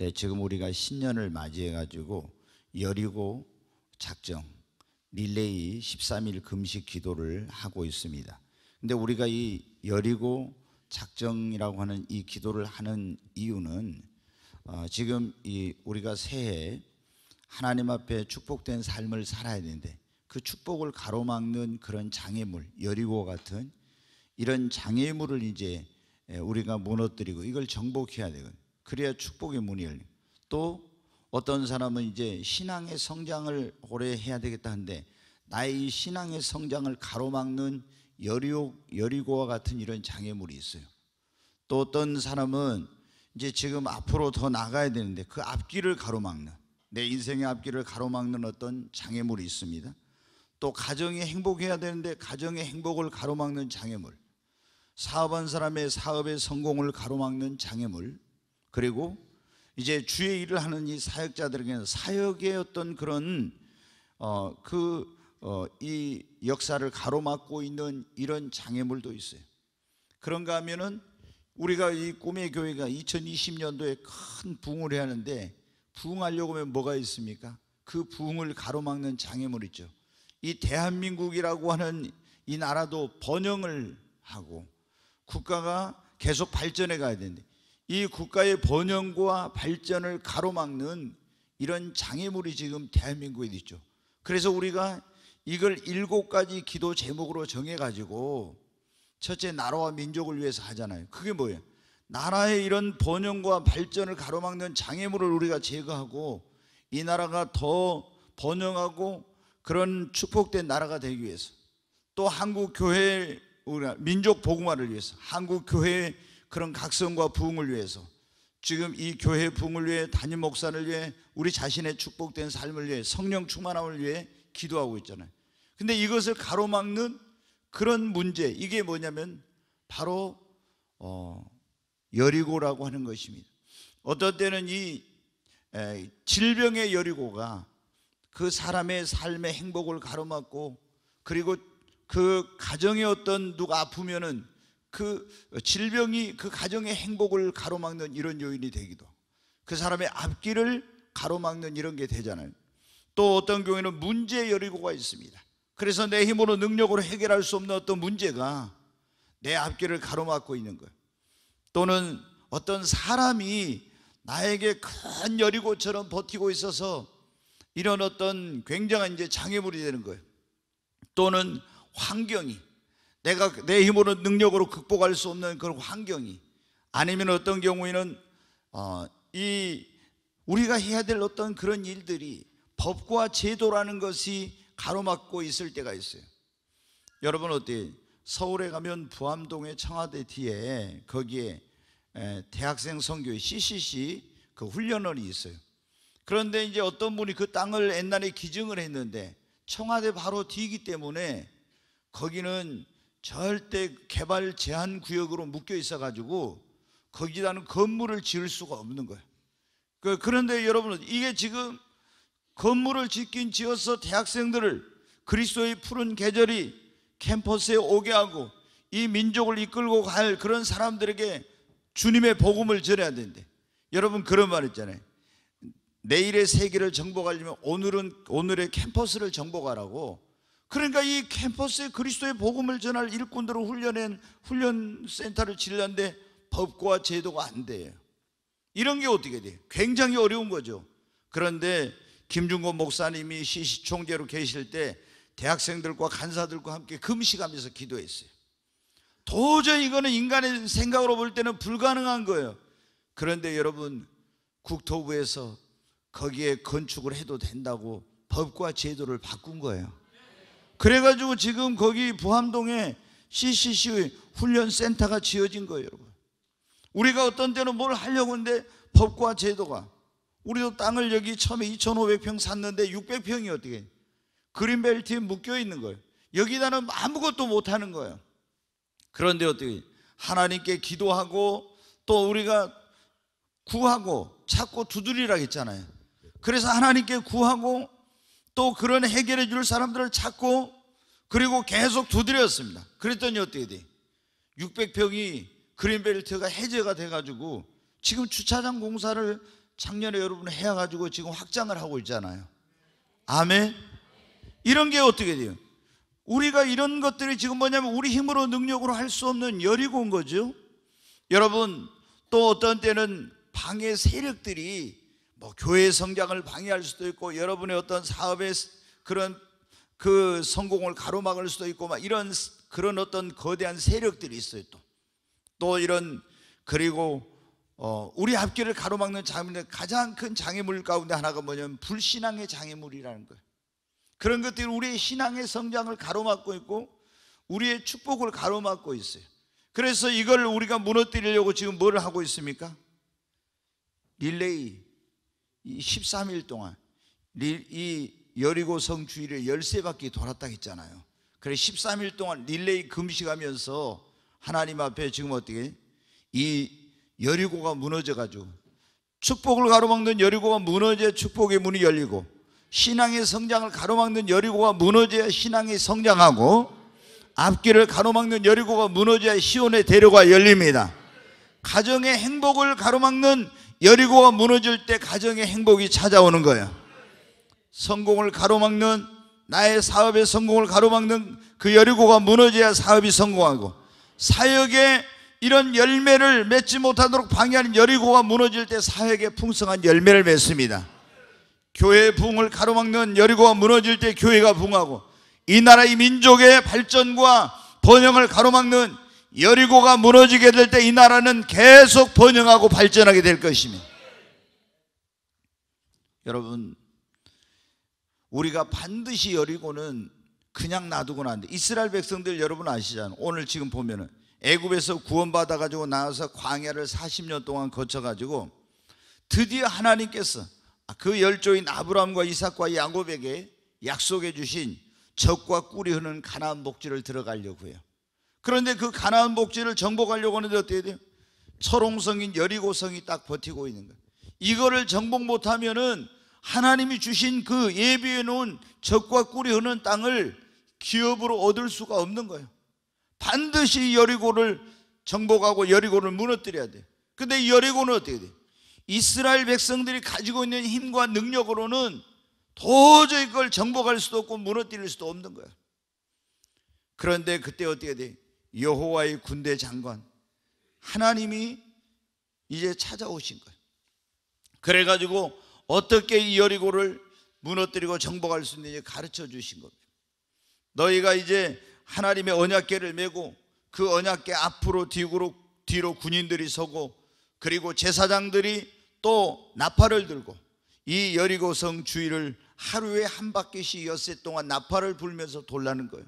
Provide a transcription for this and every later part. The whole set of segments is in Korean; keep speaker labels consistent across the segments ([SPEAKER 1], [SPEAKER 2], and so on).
[SPEAKER 1] 네, 지금 우리가 신년을 맞이해 가지고 여리고 작정 릴레이 13일 금식 기도를 하고 있습니다. 근데 우리가 이여리고 작정이라고 하는 이 기도를 하는 이유는 어, 지금 이 우리가 새해 하나님 앞에 축복된 삶을 살아야 되는데 그 축복을 가로막는 그런 장애물 여리고 같은 이런 장애물을 이제 우리가 무너뜨리고 이걸 정복해야 되거든. 그래야 축복의 문이 열려. 또 어떤 사람은 이제 신앙의 성장을 오래 해야 되겠다 한데 나의 신앙의 성장을 가로막는 여리오, 여리고와 같은 이런 장애물이 있어요. 또 어떤 사람은 이제 지금 앞으로 더 나가야 되는데 그 앞길을 가로막는 내 인생의 앞길을 가로막는 어떤 장애물이 있습니다. 또 가정이 행복해야 되는데 가정의 행복을 가로막는 장애물. 사업한 사람의 사업의 성공을 가로막는 장애물. 그리고 이제 주의 일을 하는 이 사역자들에게는 사역의 어떤 그런 어, 그, 어, 이 역사를 가로막고 있는 이런 장애물도 있어요. 그런가 하면은 우리가 이 꿈의 교회가 2020년도에 큰 부흥을 해야 하는데 부흥하려고 하면 뭐가 있습니까? 그 부흥을 가로막는 장애물 있죠. 이 대한민국이라고 하는 이 나라도 번영을 하고 국가가 계속 발전해 가야 되는데 이 국가의 번영과 발전을 가로막는 이런 장애물이 지금 대한민국에 있죠. 그래서 우리가 이걸 일곱 가지 기도 제목으로 정해가지고 첫째 나라와 민족을 위해서 하잖아요. 그게 뭐예요? 나라의 이런 번영과 발전을 가로막는 장애물을 우리가 제거하고 이 나라가 더 번영하고 그런 축복된 나라가 되기 위해서 또 한국 교회 우리 민족 복음화를 위해서 한국 교회 그런 각성과 부흥을 위해서 지금 이 교회 부흥을 위해 담임 목사를 위해 우리 자신의 축복된 삶을 위해 성령 충만함을 위해 기도하고 있잖아요. 근데 이것을 가로막는 그런 문제 이게 뭐냐면 바로 어, 여리고라고 하는 것입니다. 어떤 때는 이 에, 질병의 여리고가 그 사람의 삶의 행복을 가로막고 그리고 그 가정의 어떤 누가 아프면은 그 질병이 그 가정의 행복을 가로막는 이런 요인이 되기도 그 사람의 앞길을 가로막는 이런 게 되잖아요. 또 어떤 경우에는 문제 의 여리고가 있습니다. 그래서 내 힘으로 능력으로 해결할 수 없는 어떤 문제가 내 앞길을 가로막고 있는 거예요. 또는 어떤 사람이 나에게 큰 여리고처럼 버티고 있어서 이런 어떤 굉장한 이제 장애물이 되는 거예요. 또는 환경이 내가 내 힘으로 능력으로 극복할 수 없는 그런 환경이 아니면 어떤 경우에는 어, 이 우리가 해야 될 어떤 그런 일들이 법과 제도라는 것이 가로막고 있을 때가 있어요. 여러분 어때? 서울에 가면 부암동의 청와대 뒤에 거기에 대학생 선교 의 CCC 그 훈련원이 있어요. 그런데 이제 어떤 분이 그 땅을 옛날에 기증을 했는데 청와대 바로 뒤이기 때문에 거기는 절대 개발 제한 구역으로 묶여 있어 가지고 거기다는 건물을 지을 수가 없는 거예요. 그, 그런데 여러분 이게 지금 건물을 짓긴 지어서 대학생들을 그리스도의 푸른 계절이 캠퍼스에 오게 하고 이 민족을 이끌고 갈 그런 사람들에게 주님의 복음을 전해야 되는데 여러분 그런 말 있잖아요. 내일의 세계를 정복하려면 오늘은 오늘의 캠퍼스를 정복하라고 그러니까 이 캠퍼스에 그리스도의 복음을 전할 일꾼들을 훈련한 훈련센터를 질려는데 법과 제도가 안 돼요. 이런 게 어떻게 돼? 굉장히 어려운 거죠. 그런데 김준건 목사님이 시시총재로 계실 때 대학생들과 간사들과 함께 금식하면서 기도했어요. 도저히 이거는 인간의 생각으로 볼 때는 불가능한 거예요. 그런데 여러분 국토부에서 거기에 건축을 해도 된다고 법과 제도를 바꾼 거예요. 그래가지고 지금 거기 부암동에 CCC 훈련센터가 지어진 거예요, 여러분. 우리가 어떤 때는 뭘 하려고 하는데 법과 제도가 우리도 땅을 여기 처음에 2,500평 샀는데 600평이 어떻게 그린벨트에 묶여 있는 거예요. 여기다는 아무것도 못 하는 거예요. 그런데 어떻게 하나님께 기도하고 또 우리가 구하고 찾고 두드리라 했잖아요. 그래서 하나님께 구하고 또 그런 해결해 줄 사람들을 찾고 그리고 계속 두드렸습니다. 그랬더니 어떻게 돼? 600평이 그린벨트가 해제가 돼가지고 지금 주차장 공사를 작년에 여러분 해가지고 지금 확장을 하고 있잖아요. 아멘. 이런 게 어떻게 돼요? 우리가 이런 것들이 지금 뭐냐면 우리 힘으로 능력으로 할 수 없는 열이고 온 거죠. 여러분 또 어떤 때는 방해 세력들이 뭐 교회 성장을 방해할 수도 있고 여러분의 어떤 사업의 그런 그 성공을 가로막을 수도 있고 막 이런 그런 어떤 거대한 세력들이 있어요 또. 또 이런 그리고 어 우리 앞길를 가로막는 장애물 가장 큰 장애물 가운데 하나가 뭐냐면 불신앙의 장애물이라는 거예요. 그런 것들이 우리의 신앙의 성장을 가로막고 있고 우리의 축복을 가로막고 있어요. 그래서 이걸 우리가 무너뜨리려고 지금 뭘 하고 있습니까? 릴레이 13일 동안 이 여리고 성 주위를 13바퀴 돌았다 했잖아요. 그래 13일 동안 릴레이 금식하면서 하나님 앞에 지금 어떻게 이 여리고가 무너져 가지고 축복을 가로막는 여리고가 무너져 축복의 문이 열리고 신앙의 성장을 가로막는 여리고가 무너져야 신앙이 성장하고 앞길을 가로막는 여리고가 무너져야 시온의 대로가 열립니다. 가정의 행복을 가로막는 여리고가 무너질 때 가정의 행복이 찾아오는 거예요. 성공을 가로막는 나의 사업의 성공을 가로막는 그 여리고가 무너져야 사업이 성공하고 사역에 이런 열매를 맺지 못하도록 방해하는 여리고가 무너질 때 사역에 풍성한 열매를 맺습니다. 교회의 부을 가로막는 여리고가 무너질 때 교회가 부하고이 나라 이 민족의 발전과 번영을 가로막는 여리고가 무너지게 될 때 이 나라는 계속 번영하고 발전하게 될 것입니다. 여러분, 우리가 반드시 여리고는 그냥 놔두고는 안 돼. 이스라엘 백성들 여러분 아시잖아요. 오늘 지금 보면은 애굽에서 구원받아 가지고 나와서 광야를 40년 동안 거쳐 가지고 드디어 하나님께서 그 열조인 아브라함과 이삭과 야곱에게 약속해 주신 적과 꿀이 흐르는 가나안 복지를 들어가려고 해요. 그런데 그 가나안 복지를 정복하려고 하는데 어떻게 돼요? 철옹성인 여리고성이 딱 버티고 있는 거예요. 이거를 정복 못하면은 하나님이 주신 그 예비해 놓은 적과 꿀이 흐는 땅을 기업으로 얻을 수가 없는 거예요. 반드시 여리고를 정복하고 여리고를 무너뜨려야 돼. 근데 여리고는 어떻게 돼? 이스라엘 백성들이 가지고 있는 힘과 능력으로는 도저히 그걸 정복할 수도 없고 무너뜨릴 수도 없는 거야. 그런데 그때 어떻게 돼? 여호와의 군대 장관 하나님이 이제 찾아오신 거예요. 그래 가지고 어떻게 이 여리고를 무너뜨리고 정복할 수 있는지 가르쳐 주신 겁니다. 너희가 이제 하나님의 언약궤를 메고 그 언약궤 앞으로 뒤로 뒤로 군인들이 서고 그리고 제사장들이 또 나팔을 들고 이 여리고성 주위를 하루에 한 바퀴씩 엿새 동안 나팔을 불면서 돌라는 거예요.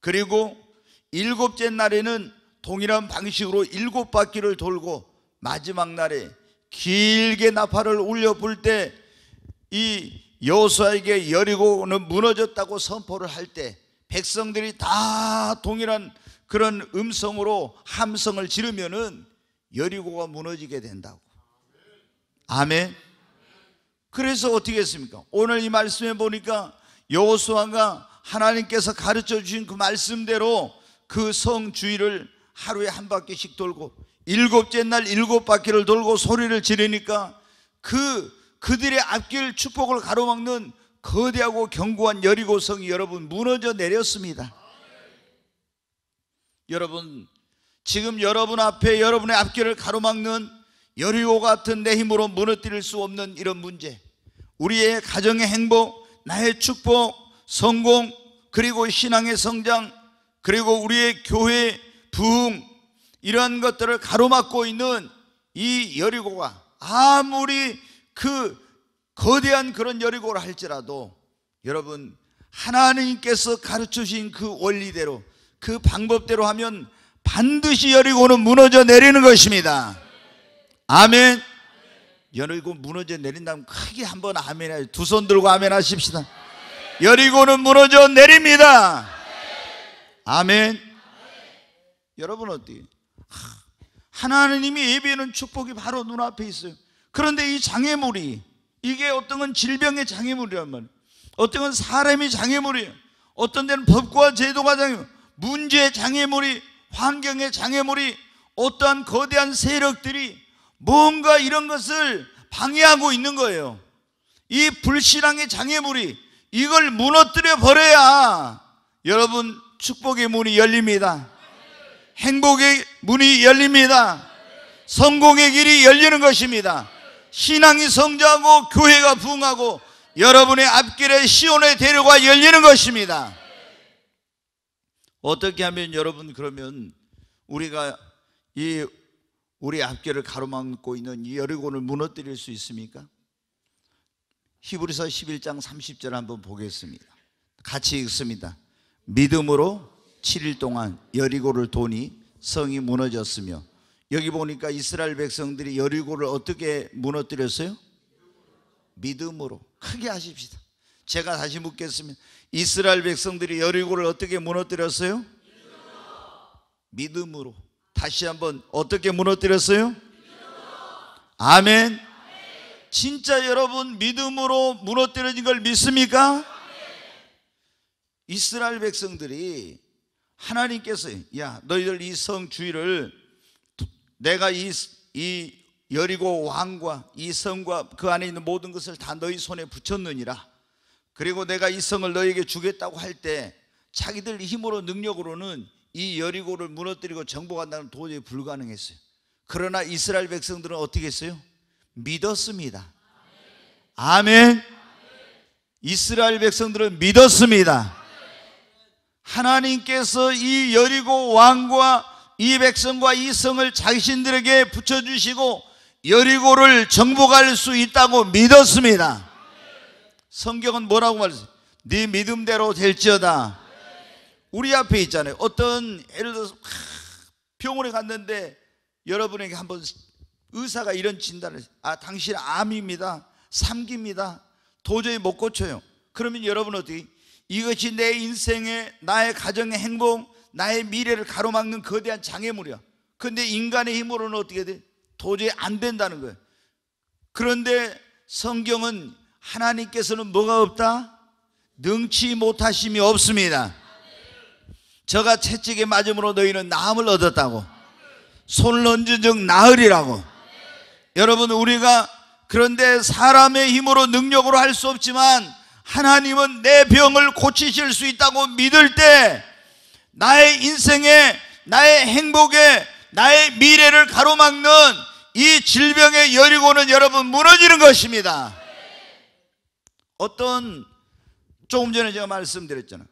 [SPEAKER 1] 그리고 일곱째 날에는 동일한 방식으로 일곱 바퀴를 돌고 마지막 날에 길게 나팔을 울려 불 때 이여수아에게 여리고는 무너졌다고 선포를 할 때 백성들이 다 동일한 그런 음성으로 함성을 지르면은 여리고가 무너지게 된다고. 아멘. 그래서 어떻게 했습니까? 오늘 이 말씀에 보니까 여호수아가 하나님께서 가르쳐 주신 그 말씀대로 그성 주위를 하루에 한 바퀴씩 돌고 일곱째 날 일곱 바퀴를 돌고 소리를 지르니까 그 그들의 앞길 축복을 가로막는 거대하고 견고한 여리고성이 여러분 무너져 내렸습니다. 여러분 지금 여러분 앞에 여러분의 앞길을 가로막는 여리고 같은 내 힘으로 무너뜨릴 수 없는 이런 문제 우리의 가정의 행복 나의 축복 성공 그리고 신앙의 성장 그리고 우리의 교회 부흥 이러한 것들을 가로막고 있는 이 여리고가 아무리 그 거대한 그런 여리고를 할지라도 여러분 하나님께서 가르치신 그 원리대로 그 방법대로 하면 반드시 여리고는 무너져 내리는 것입니다. 아멘. 여리고 무너져 내린다면 크게 한번 아멘 두손 들고 아멘 하십시다. 여리고는 무너져 내립니다. 아멘. 여러분 어때요? 하나님이 예비해놓 축복이 바로 눈앞에 있어요. 그런데 이 장애물이 이게 어떤 건 질병의 장애물이란 말이에요. 어떤 건 사람이 장애물이에요. 어떤 데는 법과 제도가 장애물, 문제의 장애물이, 환경의 장애물이, 어떠한 거대한 세력들이 뭔가 이런 것을 방해하고 있는 거예요. 이 불신앙의 장애물이 이걸 무너뜨려 버려야 여러분 축복의 문이 열립니다. 행복의 문이 열립니다. 성공의 길이 열리는 것입니다. 신앙이 성장하고 교회가 부흥하고 여러분의 앞길에 시온의 대로가 열리는 것입니다. 어떻게 하면 여러분 그러면 우리가 이 우리 앞길을 가로막고 있는 이 여리고를 무너뜨릴 수 있습니까? 히브리서 11장 30절 한번 보겠습니다. 같이 읽습니다. 믿음으로 7일 동안 여리고를 도니 성이 무너졌으며 여기 보니까 이스라엘 백성들이 여리고를 어떻게 무너뜨렸어요? 믿음으로 크게 하십시다. 제가 다시 묻겠습니다. 이스라엘 백성들이 여리고를 어떻게 무너뜨렸어요? 믿음으로. 다시 한번 어떻게 무너뜨렸어요? 아멘. 진짜 여러분 믿음으로 무너뜨려진 걸 믿습니까? 이스라엘 백성들이 하나님께서 야 너희들 이 성 주위를 내가 이, 이 여리고 왕과 이 성과 그 안에 있는 모든 것을 다 너희 손에 붙였느니라 그리고 내가 이 성을 너희에게 주겠다고 할 때 자기들 힘으로 능력으로는 이 여리고를 무너뜨리고 정복한다는 도저히 불가능했어요 그러나 이스라엘 백성들은 어떻게 했어요? 믿었습니다 아멘. 아멘. 이스라엘 백성들은 믿었습니다. 하나님께서 이 여리고 왕과 이 백성과 이 성을 자신들에게 붙여주시고 여리고를 정복할 수 있다고 믿었습니다. 성경은 뭐라고 말했어요? 네 믿음대로 될지어다. 우리 앞에 있잖아요. 어떤 예를 들어서 병원에 갔는데 여러분에게 한번 의사가 이런 진단을 아 당신 암입니다. 삼깁니다. 도저히 못 고쳐요. 그러면 여러분 어떻게 이것이 내인생의 나의 가정의 행복 나의 미래를 가로막는 거대한 장애물이야 근데 인간의 힘으로는 어떻게 돼? 도저히 안 된다는 거예요 그런데 성경은 하나님께서는 뭐가 없다? 능치 못하심이 없습니다 저가 채찍에 맞음으로 너희는 나음을 얻었다고 손을 얹은 즉 나으리라고 여러분 우리가 그런데 사람의 힘으로 능력으로 할 수 없지만 하나님은 내 병을 고치실 수 있다고 믿을 때 나의 인생에 나의 행복에 나의 미래를 가로막는 이 질병의 여리고는 여러분 무너지는 것입니다. 어떤 조금 전에 제가 말씀드렸잖아요.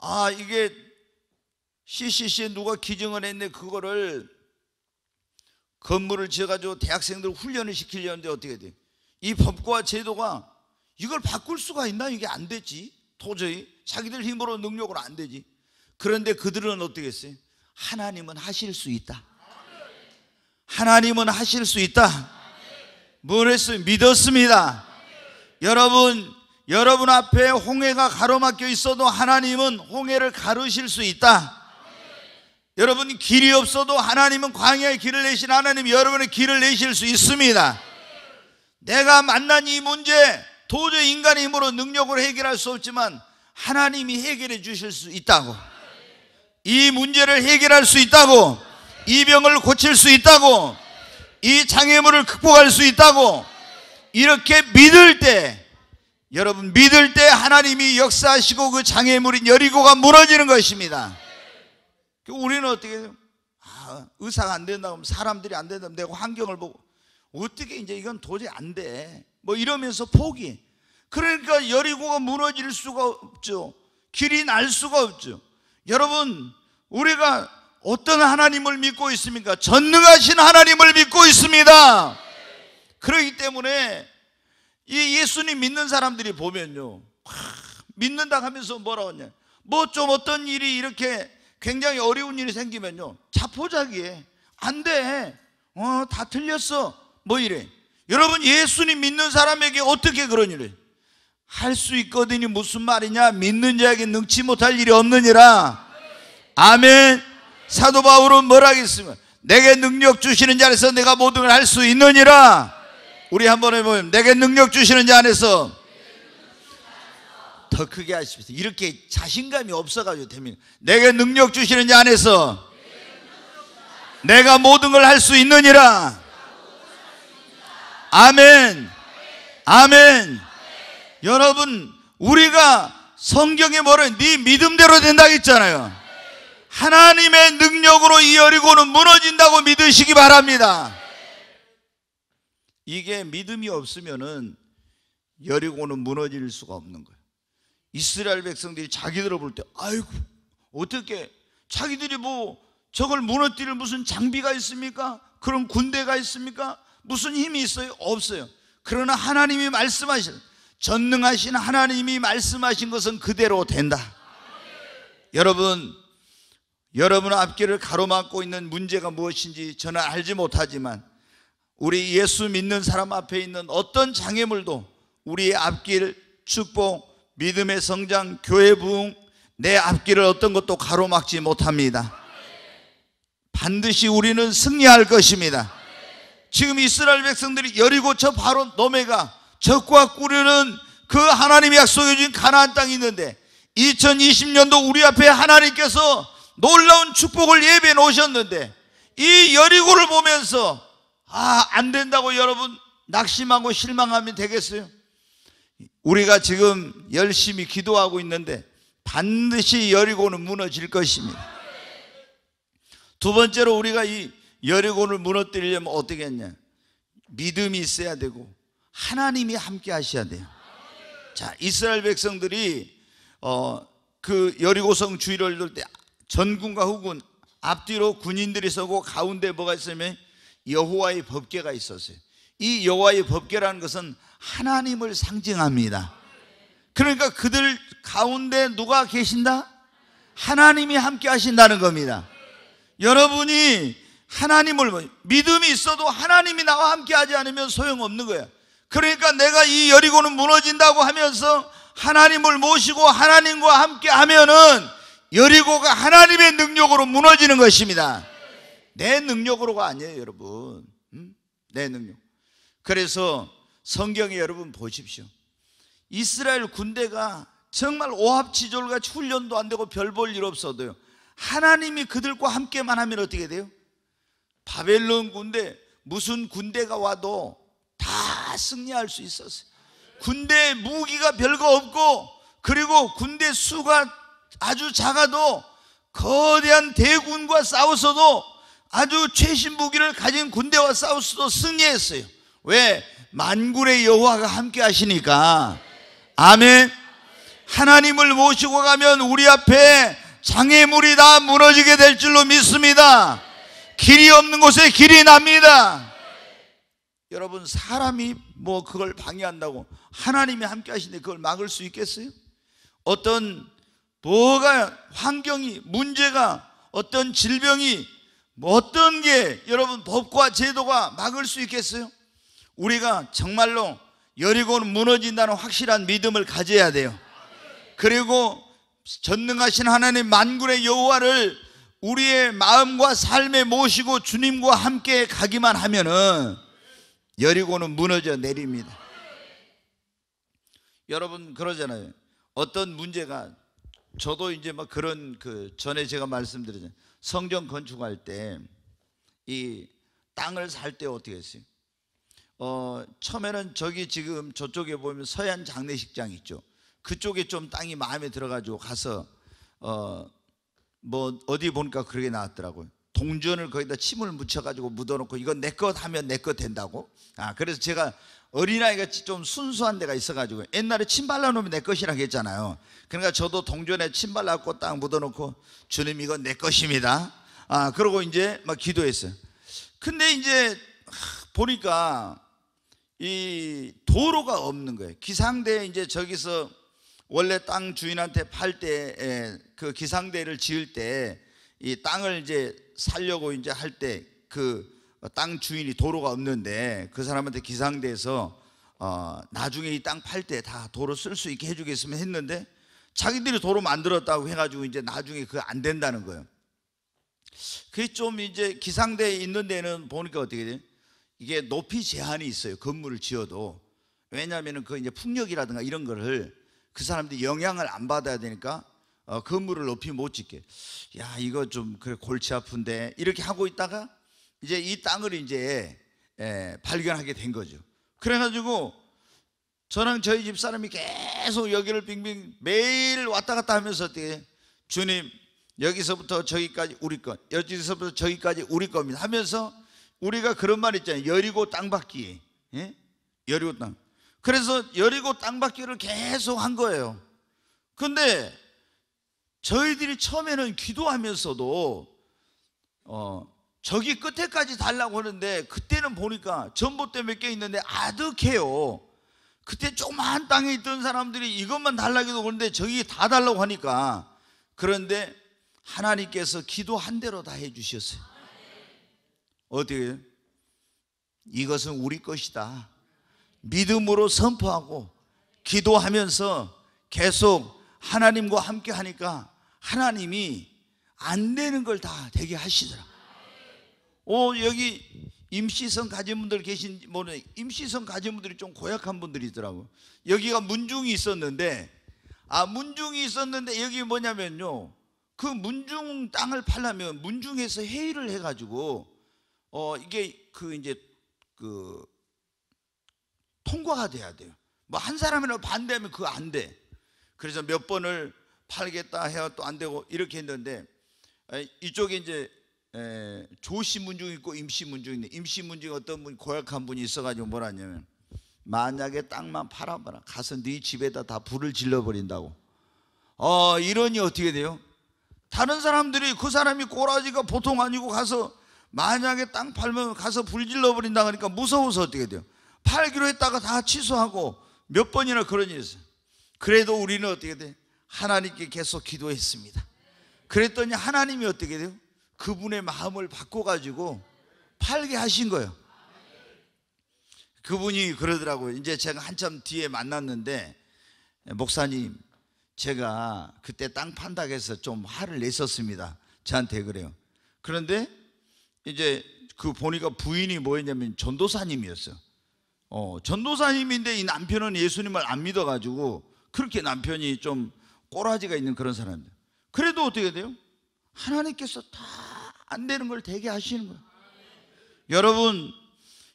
[SPEAKER 1] 아 이게 c c c 누가 기증을 했는데 그거를 건물을 지어가지고 대학생들 훈련을 시키려는데 어떻게 돼? 이 법과 제도가 이걸 바꿀 수가 있나? 이게 안 되지. 도저히. 자기들 힘으로 능력으로 안 되지. 그런데 그들은 어떻게 했어요? 하나님은 하실 수 있다. 하나님은 하실 수 있다. 뭐랬어요? 믿었습니다. 여러분, 여러분 앞에 홍해가 가로막혀 있어도 하나님은 홍해를 가르실 수 있다. 여러분 길이 없어도 하나님은 광야의 길을 내신 하나님 여러분의 길을 내실 수 있습니다. 내가 만난 이 문제 도저히 인간의 힘으로 능력으로 해결할 수 없지만 하나님이 해결해 주실 수 있다고 이 문제를 해결할 수 있다고 이 병을 고칠 수 있다고 이 장애물을 극복할 수 있다고 이렇게 믿을 때 여러분 믿을 때 하나님이 역사하시고 그 장애물인 여리고가 무너지는 것입니다 그 우리는 어떻게 아, 의사가 안 된다고 하면 사람들이 안 된다고 내가 환경을 보고 어떻게 이제 이건 도저히 안돼 뭐 이러면서 포기. 그러니까 여리고가 무너질 수가 없죠. 길이 날 수가 없죠. 여러분, 우리가 어떤 하나님을 믿고 있습니까? 전능하신 하나님을 믿고 있습니다. 그렇기 때문에 이 예수님 믿는 사람들이 보면요. 믿는다 하면서 뭐라고 하냐. 뭐 좀 어떤 일이 이렇게 굉장히 어려운 일이 생기면요. 자포자기에. 안 돼. 어, 다 틀렸어. 뭐 이래. 여러분 예수님 믿는 사람에게 어떻게 그런 일을 할 수 있거든이 무슨 말이냐 믿는 자에게 능치 못할 일이 없느니라 아멘 사도 바울은 뭐라 했으면 내게 능력 주시는 자 안에서 내가 모든 걸 할 수 있느니라 우리 한번 해보면 내게 능력 주시는 자 안에서 더 크게 하십시오 이렇게 자신감이 없어가지고 됩니 내게 능력 주시는 자 안에서 내가 모든 걸 할 수 있느니라 아멘. 아멘. 여러분, 우리가 성경에 뭐래네 믿음대로 된다 했잖아요. 하나님의 능력으로 이 여리고는 무너진다고 믿으시기 바랍니다. 이게 믿음이 없으면은 여리고는 무너질 수가 없는 거예요. 이스라엘 백성들이 자기들을 볼 때, 아이고, 어떻게, 자기들이 뭐 저걸 무너뜨릴 무슨 장비가 있습니까? 그런 군대가 있습니까? 무슨 힘이 있어요? 없어요. 그러나 하나님이 말씀하신 전능하신 하나님이 말씀하신 것은 그대로 된다. 여러분 여러분 앞길을 가로막고 있는 문제가 무엇인지 저는 알지 못하지만 우리 예수 믿는 사람 앞에 있는 어떤 장애물도 우리의 앞길 축복 믿음의 성장 교회 부흥 내 앞길을 어떤 것도 가로막지 못합니다. 반드시 우리는 승리할 것입니다. 지금 이스라엘 백성들이 여리고 저 바로 노메가 적과 꾸려는 그하나님의 약속해 준 가나안 땅이 있는데 2020년도 우리 앞에 하나님께서 놀라운 축복을 예배해 놓으셨는데 이 여리고를 보면서 아, 안 된다고 여러분 낙심하고 실망하면 되겠어요? 우리가 지금 열심히 기도하고 있는데 반드시 여리고는 무너질 것입니다. 두 번째로 우리가 이 여리고를 무너뜨리려면 어떻게 했냐? 믿음이 있어야 되고 하나님이 함께 하셔야 돼요. 자, 이스라엘 백성들이 어, 그 여리고성 주위를 돌때 전군과 후군 앞뒤로 군인들이 서고 가운데 뭐가 있으면 여호와의 법궤가 있었어요. 이 여호와의 법궤라는 것은 하나님을 상징합니다. 그러니까 그들 가운데 누가 계신다? 하나님이 함께 하신다는 겁니다. 여러분이 하나님을 믿음이 있어도 하나님이 나와 함께 하지 않으면 소용없는 거야. 그러니까 내가 이 여리고는 무너진다고 하면서 하나님을 모시고 하나님과 함께 하면은 여리고가 하나님의 능력으로 무너지는 것입니다. 내 능력으로가 아니에요, 여러분. 음? 내 능력. 그래서 성경에 여러분 보십시오. 이스라엘 군대가 정말 오합지졸같이 훈련도 안 되고 별 볼 일 없어도요. 하나님이 그들과 함께만 하면 어떻게 돼요? 바벨론 군대 무슨 군대가 와도 다 승리할 수 있었어요. 군대 무기가 별거 없고 그리고 군대 수가 아주 작아도 거대한 대군과 싸워서도 아주 최신 무기를 가진 군대와 싸워서도 승리했어요. 왜? 만군의 여호와가 함께 하시니까. 아멘. 하나님을 모시고 가면 우리 앞에 장애물이 다 무너지게 될 줄로 믿습니다. 길이 없는 곳에 길이 납니다. 여러분 사람이 뭐 그걸 방해한다고 하나님이 함께 하시는데 그걸 막을 수 있겠어요? 어떤 뭐가 환경이 문제가 어떤 질병이 뭐 어떤 게 여러분 법과 제도가 막을 수 있겠어요? 우리가 정말로 여리고는 무너진다는 확실한 믿음을 가져야 돼요. 그리고 전능하신 하나님 만군의 여호와를 우리의 마음과 삶에 모시고 주님과 함께 가기만 하면은 여리고는 무너져 내립니다. 여러분 그러잖아요. 어떤 문제가 저도 이제 막 그런 그 전에 제가 말씀드렸잖아요. 성전 건축할 때 이 땅을 살 때 어떻게 했어요? 어, 처음에는 저기 지금 저쪽에 보면 서해안 장례식장 있죠. 그쪽에 좀 땅이 마음에 들어가지고 가서 어, 뭐 어디 보니까 그렇게 나왔더라고요. 동전을 거기다 침을 묻혀가지고 묻어놓고 이건 내 것 하면 내 것 된다고. 아 그래서 제가 어린아이가 좀 순수한 데가 있어가지고 옛날에 침 발라놓으면 내 것이라고 했잖아요. 그러니까 저도 동전에 침 발라놓고 딱 묻어놓고 주님 이건 내 것입니다. 아 그러고 이제 막 기도했어요. 근데 이제 보니까 이 도로가 없는 거예요. 기상대 에 이제 저기서 원래 땅 주인한테 팔때그 예, 기상대를 지을 때 이 땅을 이제 살려고 이제 할 때 그 땅 주인이 도로가 없는데 그 사람한테 기상대에서 어 나중에 이 땅 팔 때 다 도로 쓸 수 있게 해주겠으면 했는데 자기들이 도로 만들었다고 해가지고 이제 나중에 그 안 된다는 거예요. 그게 좀 이제 기상대에 있는 데는 보니까 어떻게 돼요? 이게 높이 제한이 있어요. 건물을 지어도. 왜냐하면 그 이제 풍력이라든가 이런 거를 그 사람들이 영향을 안 받아야 되니까 어, 건물을 높이 못 짓게. 야, 이거 좀 그래 골치 아픈데 이렇게 하고 있다가 이제 이 땅을 이제 예, 발견하게 된 거죠. 그래가지고 저랑 저희 집 사람이 계속 여기를 빙빙 매일 왔다 갔다 하면서 어떻게 주님 여기서부터 저기까지 우리 것, 여기서부터 저기까지 우리 겁니다 하면서 우리가 그런 말 있잖아요. 여리고 땅 받기. 예? 여리고 땅. 그래서 여리고 땅바퀴를 계속 한 거예요. 근데 저희들이 처음에는 기도하면서도 어, 저기 끝에까지 달라고 하는데 그때는 보니까 전봇대 몇개 있는데 아득해요. 그때 조그마 땅에 있던 사람들이 이것만 달라기도 그런데 저기 다 달라고 하니까 그런데 하나님께서 기도한 대로 다 해주셨어요. 어떻게? 이것은 우리 것이다. 믿음으로 선포하고 기도하면서 계속 하나님과 함께 하니까 하나님이 안 되는 걸 다 되게 하시더라. 오, 여기 임시성 가진 분들 계신, 모 임시성 가진 분들이 좀 고약한 분들이더라고. 여기가 문중이 있었는데, 아, 문중이 있었는데 여기 뭐냐면요. 그 문중 땅을 팔려면 문중에서 회의를 해가지고, 어, 이게 그 이제 그 통과가 돼야 돼요. 뭐 한 사람이라도 반대하면 그거 안 돼. 그래서 몇 번을 팔겠다 해야 또 안 되고 이렇게 했는데 이쪽에 이제 조시문중 있고 임시문중 있는데 임시문중 어떤 분 고약한 분이 있어가지고 뭐라냐면 만약에 땅만 팔아봐라 가서 네 집에다 다 불을 질러버린다고 어 이러니 어떻게 돼요? 다른 사람들이 그 사람이 꼬라지가 보통 아니고 가서 만약에 땅 팔면 가서 불 질러버린다 그러니까 무서워서 어떻게 돼요? 팔기로 했다가 다 취소하고 몇 번이나 그런 일이 있어요. 그래도 우리는 어떻게 돼? 하나님께 계속 기도했습니다. 그랬더니 하나님이 어떻게 돼요? 그분의 마음을 바꿔가지고 팔게 하신 거예요. 그분이 그러더라고요. 이제 제가 한참 뒤에 만났는데, 목사님, 제가 그때 땅 판다고 해서 좀 화를 냈었습니다. 저한테 그래요. 그런데 이제 그 보니까 부인이 뭐였냐면 전도사님이었어요. 어, 전도사님인데 이 남편은 예수님을 안 믿어가지고 그렇게 남편이 좀 꼬라지가 있는 그런 사람입니다. 그래도 어떻게 돼요? 하나님께서 다 안 되는 걸 되게 하시는 거예요. 여러분,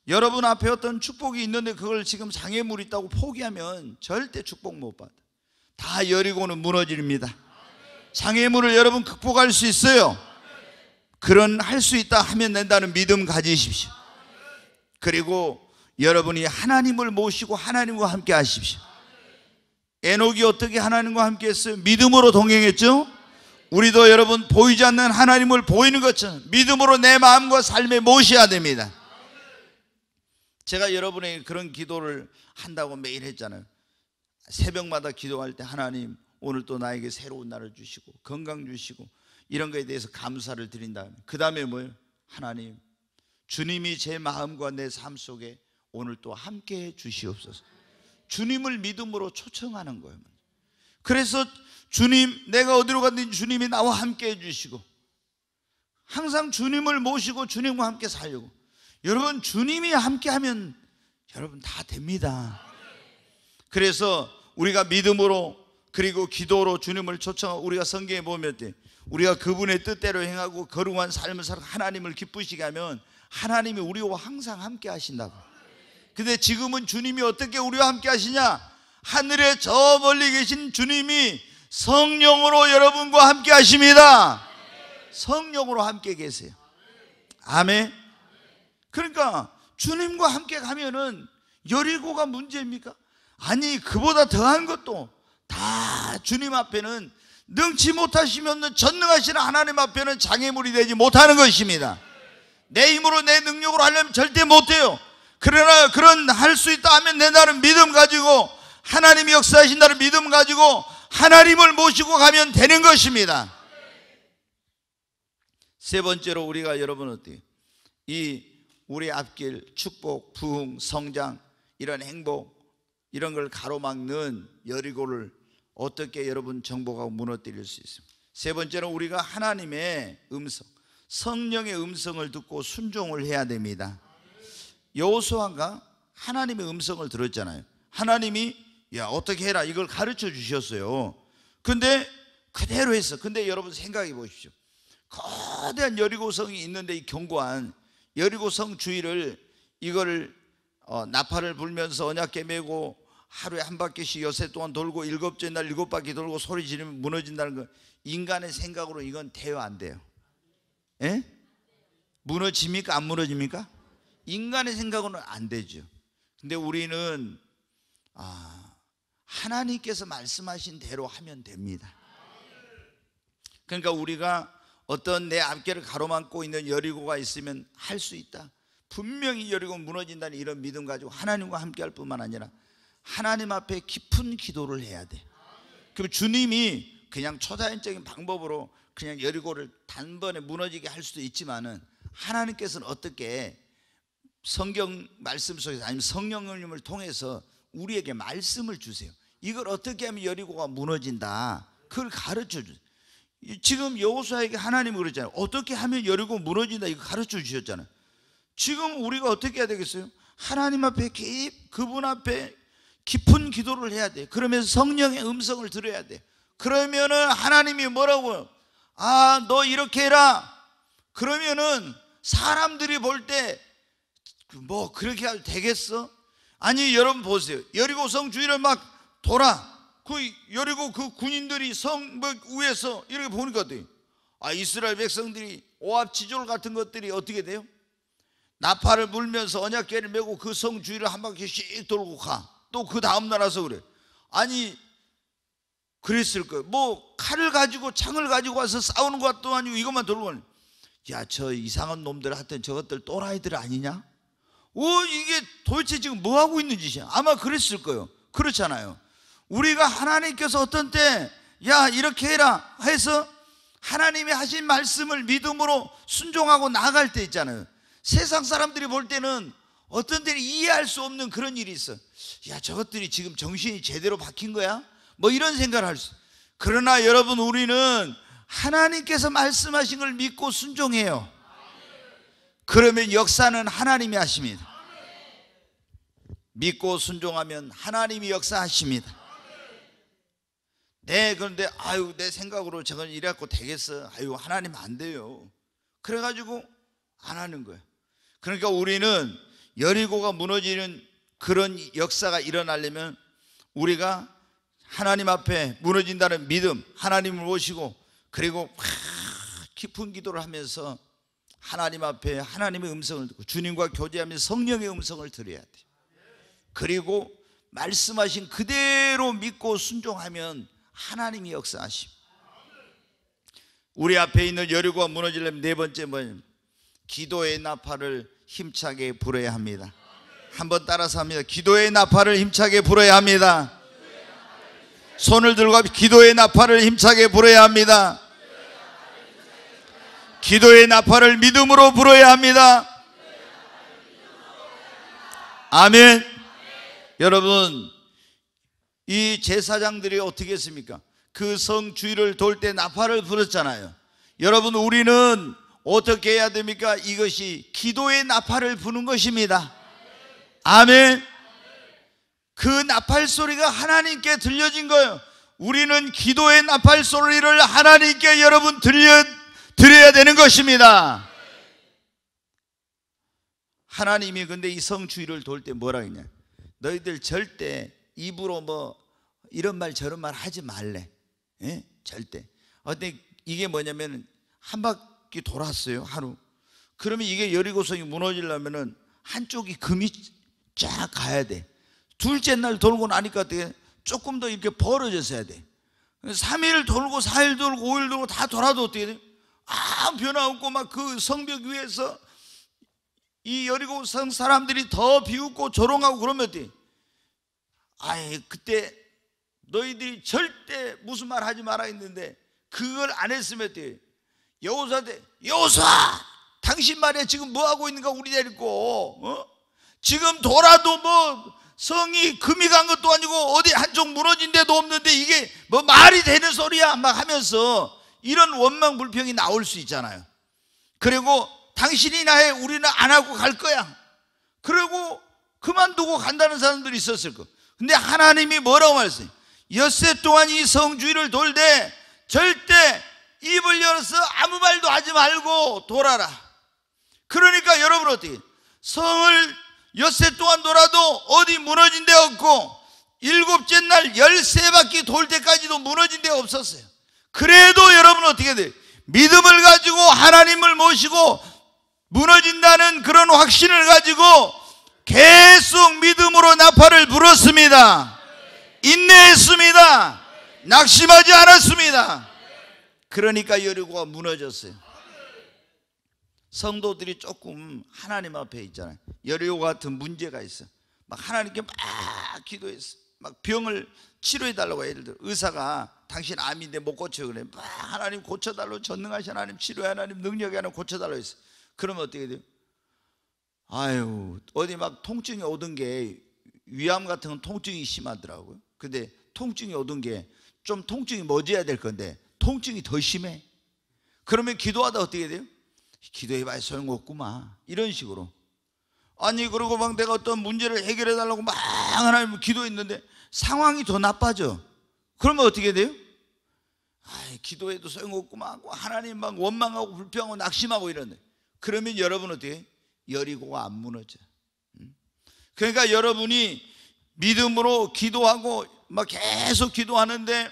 [SPEAKER 1] 여러분 앞에 어떤 축복이 있는데 그걸 지금 장애물이 있다고 포기하면 절대 축복 못 받아. 다 여리고는 무너집니다. 장애물을 여러분 극복할 수 있어요. 그런 할 수 있다 하면 된다는 믿음 가지십시오. 그리고 여러분이 하나님을 모시고 하나님과 함께 하십시오. 에녹이 어떻게 하나님과 함께 했어요? 믿음으로 동행했죠? 우리도 여러분 보이지 않는 하나님을 보이는 것처럼 믿음으로 내 마음과 삶에 모셔야 됩니다. 제가 여러분에게 그런 기도를 한다고 매일 했잖아요. 새벽마다 기도할 때 하나님 오늘 또 나에게 새로운 날을 주시고 건강 주시고 이런 거에 대해서 감사를 드린 다그 다음에 뭐예요? 하나님 주님이 제 마음과 내 삶 속에 오늘 또 함께 해 주시옵소서. 주님을 믿음으로 초청하는 거예요. 그래서 주님, 내가 어디로 갔든지 주님이 나와 함께 해 주시고, 항상 주님을 모시고 주님과 함께 살려고. 여러분, 주님이 함께 하면 여러분 다 됩니다. 그래서 우리가 믿음으로 그리고 기도로 주님을 초청하고 우리가 성경에 보면 우리가 그분의 뜻대로 행하고 거룩한 삶을 살아 하나님을 기쁘시게 하면 하나님이 우리와 항상 함께 하신다고. 근데 지금은 주님이 어떻게 우리와 함께 하시냐? 하늘에 저 멀리 계신 주님이 성령으로 여러분과 함께 하십니다. 성령으로 함께 계세요. 아멘. 그러니까 주님과 함께 가면은 여리고가 문제입니까? 아니 그보다 더한 것도 다 주님 앞에는 능치 못하시면 전능하신 하나님 앞에는 장애물이 되지 못하는 것입니다. 내 힘으로 내 능력으로 하려면 절대 못해요. 그러나 그런 할 수 있다 하면 내 나름 믿음 가지고 하나님이 역사하신다는 믿음 가지고 하나님을 모시고 가면 되는 것입니다. 세 번째로 우리가 여러분 어때요? 이 우리 앞길 축복, 부흥, 성장 이런 행복 이런 걸 가로막는 여리고를 어떻게 여러분 정복하고 무너뜨릴 수 있습니다. 세 번째로 우리가 하나님의 음성, 성령의 음성을 듣고 순종을 해야 됩니다. 여호수아가 하나님의 음성을 들었잖아요. 하나님이 야 어떻게 해라 이걸 가르쳐 주셨어요. 근데 그대로 했어. 근데 여러분 생각해 보십시오. 거대한 여리고성이 있는데 이 견고한 여리고성 주위를 이거를 어, 나팔을 불면서 언약계 메고 하루에 한 바퀴씩 여세 동안 돌고 일곱째 날 일곱 바퀴 돌고 소리 지르면 무너진다는 거 인간의 생각으로 이건 돼요 안 돼요? 예? 무너집니까 안 무너집니까? 인간의 생각으로는 안 되죠. 근데 우리는 아, 하나님께서 말씀하신 대로 하면 됩니다. 그러니까 우리가 어떤 내 앞길을 가로막고 있는 여리고가 있으면 할 수 있다. 분명히 여리고 무너진다는 이런 믿음 가지고 하나님과 함께 할 뿐만 아니라 하나님 앞에 깊은 기도를 해야 돼. 그럼 주님이 그냥 초자연적인 방법으로 그냥 여리고를 단번에 무너지게 할 수도 있지만은 하나님께서는 어떻게 성경 말씀 속에서 아니면 성령님을 통해서 우리에게 말씀을 주세요. 이걸 어떻게 하면 여리고가 무너진다. 그걸 가르쳐 주세요. 지금 여호수아에게 하나님 그러잖아요. 어떻게 하면 여리고 무너진다. 이거 가르쳐 주셨잖아요. 지금 우리가 어떻게 해야 되겠어요? 하나님 앞에 깊 그분 앞에 깊은 기도를 해야 돼. 그러면서 성령의 음성을 들어야 돼. 그러면은 하나님이 뭐라고? 아, 너 이렇게 해라. 그러면은 사람들이 볼때 뭐 그렇게 해도 되겠어? 아니 여러분 보세요. 여리고 성 주위를 막 돌아. 그 여리고 그 군인들이 성 뭐 위에서 이렇게 보니까 어아 이스라엘 백성들이 오합지졸 같은 것들이 어떻게 돼요? 나팔을 불면서 언약궤를 메고 그 성 주위를 한 바퀴씩 돌고 가. 또 그 다음 나라서 그래. 아니 그랬을 거예요. 뭐 칼을 가지고 창을 가지고 와서 싸우는 것도 아니고 이것만 돌고 가 야저 이상한 놈들 하여튼 저것들 또라이들 아니냐? 어, 이게 도대체 지금 뭐 하고 있는 짓이야? 아마 그랬을 거예요. 그렇잖아요. 우리가 하나님께서 어떤 때, 야, 이렇게 해라 해서 하나님이 하신 말씀을 믿음으로 순종하고 나아갈 때 있잖아요. 세상 사람들이 볼 때는 어떤 때는 이해할 수 없는 그런 일이 있어. 야, 저것들이 지금 정신이 제대로 바뀐 거야? 뭐 이런 생각을 할 수. 그러나 여러분, 우리는 하나님께서 말씀하신 걸 믿고 순종해요. 그러면 역사는 하나님이 하십니다. 믿고 순종하면 하나님이 역사하십니다. 네, 그런데 아유, 내 생각으로 저건 이래갖고 되겠어. 아유, 하나님 안 돼요. 그래가지고 안 하는 거예요. 그러니까 우리는 여리고가 무너지는 그런 역사가 일어나려면 우리가 하나님 앞에 무너진다는 믿음, 하나님을 모시고 그리고 깊은 기도를 하면서 하나님 앞에 하나님의 음성을 듣고 주님과 교제하며 성령의 음성을 들어야 돼요. 그리고 말씀하신 그대로 믿고 순종하면 하나님이 역사하십니다. 우리 앞에 있는 여리가 무너지려면 네 번째 뭐냐 기도의 나팔을 힘차게 불어야 합니다. 한번 따라서 합니다. 기도의 나팔을 힘차게 불어야 합니다. 손을 들고 기도의 나팔을 힘차게 불어야 합니다. 기도의 나팔을 믿음으로 불어야 합니다. 아멘. 여러분, 이 제사장들이 어떻게 했습니까? 그 성 주위를 돌 때 나팔을 불었잖아요. 여러분, 우리는 어떻게 해야 됩니까? 이것이 기도의 나팔을 부는 것입니다. 아멘. 그 나팔 소리가 하나님께 들려진 거예요. 우리는 기도의 나팔 소리를 하나님께 여러분 들려 드려야 되는 것입니다. 하나님이 근데 이 성추위를 돌 때 뭐라 했냐? 너희들 절대 입으로 뭐 이런 말 저런 말 하지 말래. 예? 절대. 아, 근데 이게 뭐냐면 한 바퀴 돌았어요 하루. 그러면 이게 여리고성이 무너지려면은 한쪽이 금이 쫙 가야 돼. 둘째 날 돌고 나니까 어떻게 조금 더 이렇게 벌어져서 해야 돼. 3일 돌고 4일 돌고 5일 돌고 다 돌아도 어떻게 돼? 아무 변화 없고 막 그 성벽 위에서 이 여리고 성 사람들이 더 비웃고 조롱하고 그러면 어때? 아예 그때 너희들이 절대 무슨 말 하지 마라 했는데 그걸 안 했으면 어때? 여호사한테 여호사 당신 말이 지금 뭐 하고 있는가 우리 데리고 어? 지금 돌아도 뭐 성이 금이 간 것도 아니고 어디 한쪽 무너진 데도 없는데 이게 뭐 말이 되는 소리야 막 하면서 이런 원망 불평이 나올 수 있잖아요. 그리고 당신이 나해 우리는 안 하고 갈 거야. 그리고 그만두고 간다는 사람들이 있었을 거. 근데 하나님이 뭐라고 말했어요? 엿새 동안 이 성주위를 돌되 절대 입을 열어서 아무 말도 하지 말고 돌아라. 그러니까 여러분 어떻게 성을 엿새 동안 돌아도 어디 무너진 데 없고 일곱째 날 열세 바퀴 돌 때까지도 무너진 데 없었어요. 그래도 여러분 어떻게 돼? 믿음을 가지고 하나님을 모시고 무너진다는 그런 확신을 가지고 계속 믿음으로 나팔을 불었습니다. 인내했습니다. 낙심하지 않았습니다. 그러니까 여리고가 무너졌어요. 성도들이 조금 하나님 앞에 있잖아요. 여리고 같은 문제가 있어. 막 하나님께 막 기도했어. 막 병을 치료해 달라고 예를 들어 의사가 당신 암인데 못고쳐 그래 막 하나님 고쳐달라고 전능하신 하나님 치료해 하나님 능력이 하나님 고쳐달라고 했어 그러면 어떻게 돼요? 아유 어디 막 통증이 오던 게 위암 같은 건 통증이 심하더라고요 근데 통증이 오던 게좀 통증이 머지해야 될 건데 통증이 더 심해 그러면 기도하다 어떻게 돼요? 기도해봐야 소용없구만 이런 식으로 아니 그러고 막 내가 어떤 문제를 해결해 달라고 막 하나님 기도했는데 상황이 더 나빠져 그러면 어떻게 돼요? 아이, 기도해도 소용없고 막 뭐 하나님 막 원망하고 불평하고 낙심하고 이러네. 그러면 여러분 어떻게? 여리고가 안 무너져. 그러니까 여러분이 믿음으로 기도하고 막 계속 기도하는데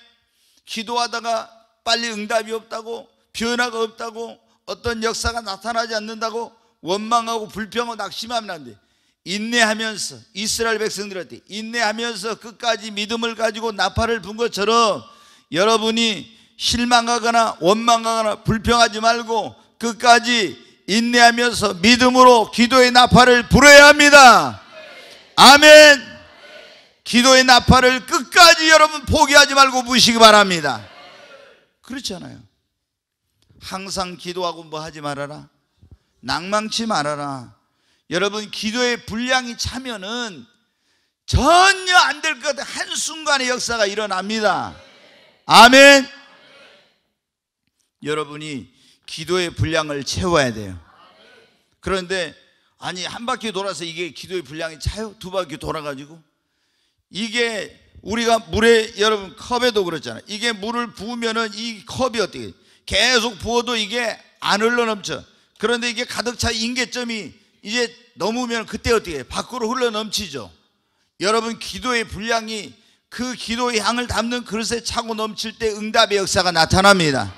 [SPEAKER 1] 기도하다가 빨리 응답이 없다고 변화가 없다고 어떤 역사가 나타나지 않는다고 원망하고 불평하고 낙심하면 안 돼. 인내하면서 이스라엘 백성들한테 인내하면서 끝까지 믿음을 가지고 나팔을 분 것처럼 여러분이 실망하거나 원망하거나 불평하지 말고 끝까지 인내하면서 믿음으로 기도의 나팔을 불어야 합니다. 아멘. 기도의 나팔을 끝까지 여러분 포기하지 말고 부시기 바랍니다. 그렇잖아요. 항상 기도하고 뭐 하지 말아라. 낭망치 말아라. 여러분 기도의 분량이 차면은 전혀 안 될 것 같아 한순간의 역사가 일어납니다. 아멘. 여러분이 기도의 분량을 채워야 돼요. 그런데 아니 한 바퀴 돌아서 이게 기도의 분량이 차요? 두 바퀴 돌아가지고 이게 우리가 물에 여러분 컵에도 그렇잖아요. 이게 물을 부으면은 이 컵이 어떻게 계속 부어도 이게 안 흘러넘쳐. 그런데 이게 가득 차 인계점이 이제 넘으면 그때 어떻게 밖으로 흘러넘치죠. 여러분 기도의 분량이 그 기도의 향을 담는 그릇에 차고 넘칠 때 응답의 역사가 나타납니다.